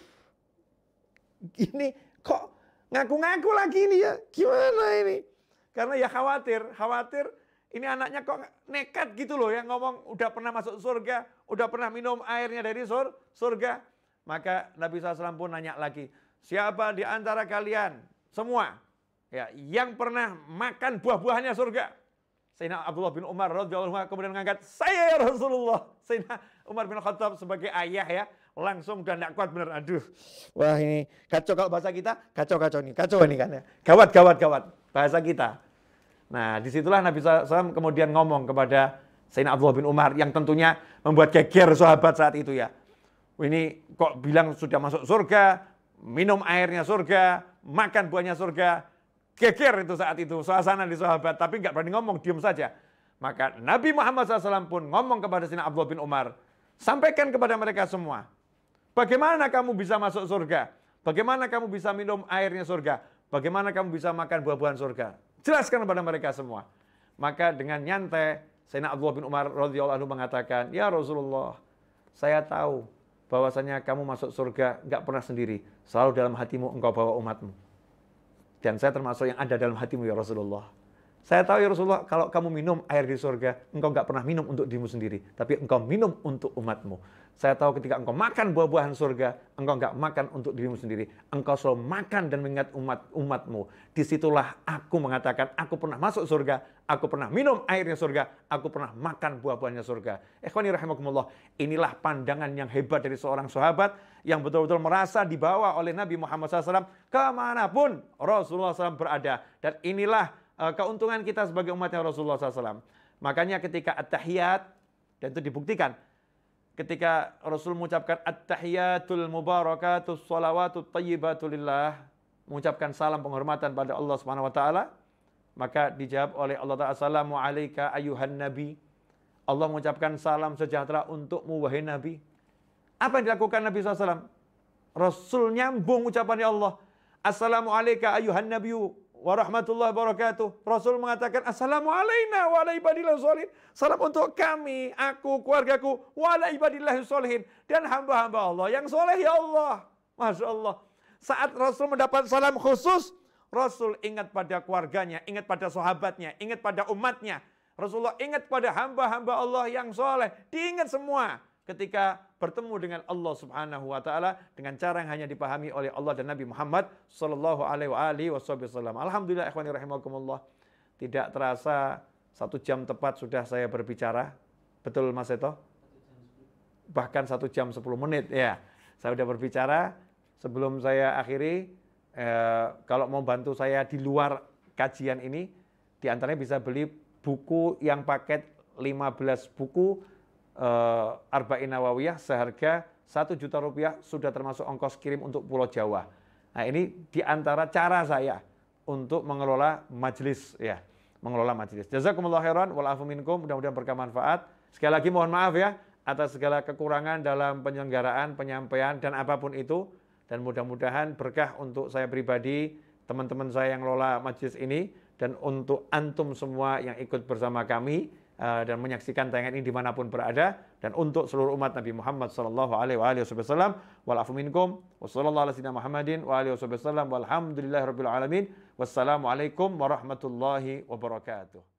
ini kok ngaku-ngaku lagi ini ya, gimana ini? Karena ya khawatir, khawatir ini anaknya kok nekat gitu loh ya ngomong udah pernah masuk surga, udah pernah minum airnya dari sur, surga. Maka Nabi SAW pun nanya lagi, siapa di antara kalian semua ya yang pernah makan buah buahnya surga? Sayyidina Abdullah bin Umar radhiyallahu kemudian mengangkat saya ya Rasulullah. Sayyidina Umar bin Khattab sebagai ayah ya langsung udah tidak kuat bener. Aduh, wah ini kacau kalau bahasa kita kacau kacau nih, kacau ini kan ya. Gawat gawat gawat bahasa kita. Nah, disitulah Nabi SAW kemudian ngomong kepada Sayyidina Abdullah bin Umar yang tentunya membuat geger sahabat saat itu ya. Ini kok bilang sudah masuk surga, minum airnya surga, makan buahnya surga. Geger itu saat itu, suasana di sahabat. Tapi nggak berani ngomong, diem saja. Maka Nabi Muhammad SAW pun ngomong kepada Sayyidina Abdullah bin Umar, sampaikan kepada mereka semua, bagaimana kamu bisa masuk surga? Bagaimana kamu bisa minum airnya surga? Bagaimana kamu bisa makan buah-buahan surga? Jelaskan kepada mereka semua. Maka dengan nyantai, Sayyidina Abdullah bin Umar radhiyallahu anhu mengatakan, "Ya Rasulullah, saya tahu bahwasanya kamu masuk surga nggak pernah sendiri. Selalu dalam hatimu engkau bawa umatmu. Dan saya termasuk yang ada dalam hatimu ya Rasulullah. Saya tahu ya Rasulullah, kalau kamu minum air di surga, engkau nggak pernah minum untuk dirimu sendiri, tapi engkau minum untuk umatmu. Saya tahu ketika engkau makan buah-buahan surga, engkau enggak makan untuk dirimu sendiri. Engkau selalu makan dan mengingat umat umatmu. Disitulah aku mengatakan, aku pernah masuk surga, aku pernah minum airnya surga, aku pernah makan buah-buahnya surga. Ikhwani rahimakumullah, inilah pandangan yang hebat dari seorang sahabat yang betul-betul merasa dibawa oleh Nabi Muhammad SAW kemanapun Rasulullah SAW berada. Dan inilah eh, keuntungan kita sebagai umatnya Rasulullah SAW. Makanya ketika at-tahiyat, dan itu dibuktikan, ketika Rasul mengucapkan at-tahiyatul mubarakatus salawatut tayyibatu lillah, mengucapkan salam penghormatan pada Allah Subhanahu wa taala, maka dijawab oleh Allah taala assalamu alayka ayuhan nabi. Allah mengucapkan salam sejahtera untukmu wahai nabi. Apa yang dilakukan Nabi SAW? Rasul nyambung ucapannya Allah. Assalamu alayka ayuhan nabiyyu warahmatullahi wabarakatuh. Rasul mengatakan assalamu alaina wa ala ibadillah Salam untuk kami, aku, keluargaku, wa ala ibadillah Dan hamba-hamba Allah yang soleh ya Allah. Masya Allah. Saat Rasul mendapat salam khusus, Rasul ingat pada keluarganya, ingat pada sahabatnya, ingat pada umatnya. Rasulullah ingat pada hamba-hamba Allah yang soleh. Diingat semua ketika bertemu dengan Allah Subhanahu wa taala dengan cara yang hanya dipahami oleh Allah dan Nabi Muhammad sallallahu alaihi wasallam. Alhamdulillah ikhwani rahimakumullah. Tidak terasa satu jam tepat sudah saya berbicara. Betul Mas Eto? Bahkan satu jam sepuluh menit ya. Saya sudah berbicara. Sebelum saya akhiri, eh, kalau mau bantu saya di luar kajian ini, diantaranya bisa beli buku yang paket 15 buku uh, Arba'in Nawawiyah seharga satu juta rupiah sudah termasuk ongkos kirim untuk Pulau Jawa. Nah ini diantara cara saya untuk mengelola majelis ya, mengelola majelis. Jazakumullah khairan walafu minkum, mudah-mudahan berkah manfaat. Sekali lagi mohon maaf ya atas segala kekurangan dalam penyelenggaraan, penyampaian dan apapun itu dan mudah-mudahan berkah untuk saya pribadi, teman-teman saya yang lola majelis ini dan untuk antum semua yang ikut bersama kami Eh, dan menyaksikan tayangan ini dimanapun berada dan untuk seluruh umat Nabi Muhammad sallallahu alaihi wa alihi wasallam wal afu minkum wa sallallahu alaihi Muhammadin wa alihi wasallam walhamdulillahi rabbil alamin wassalamu alaikum warahmatullahi wabarakatuh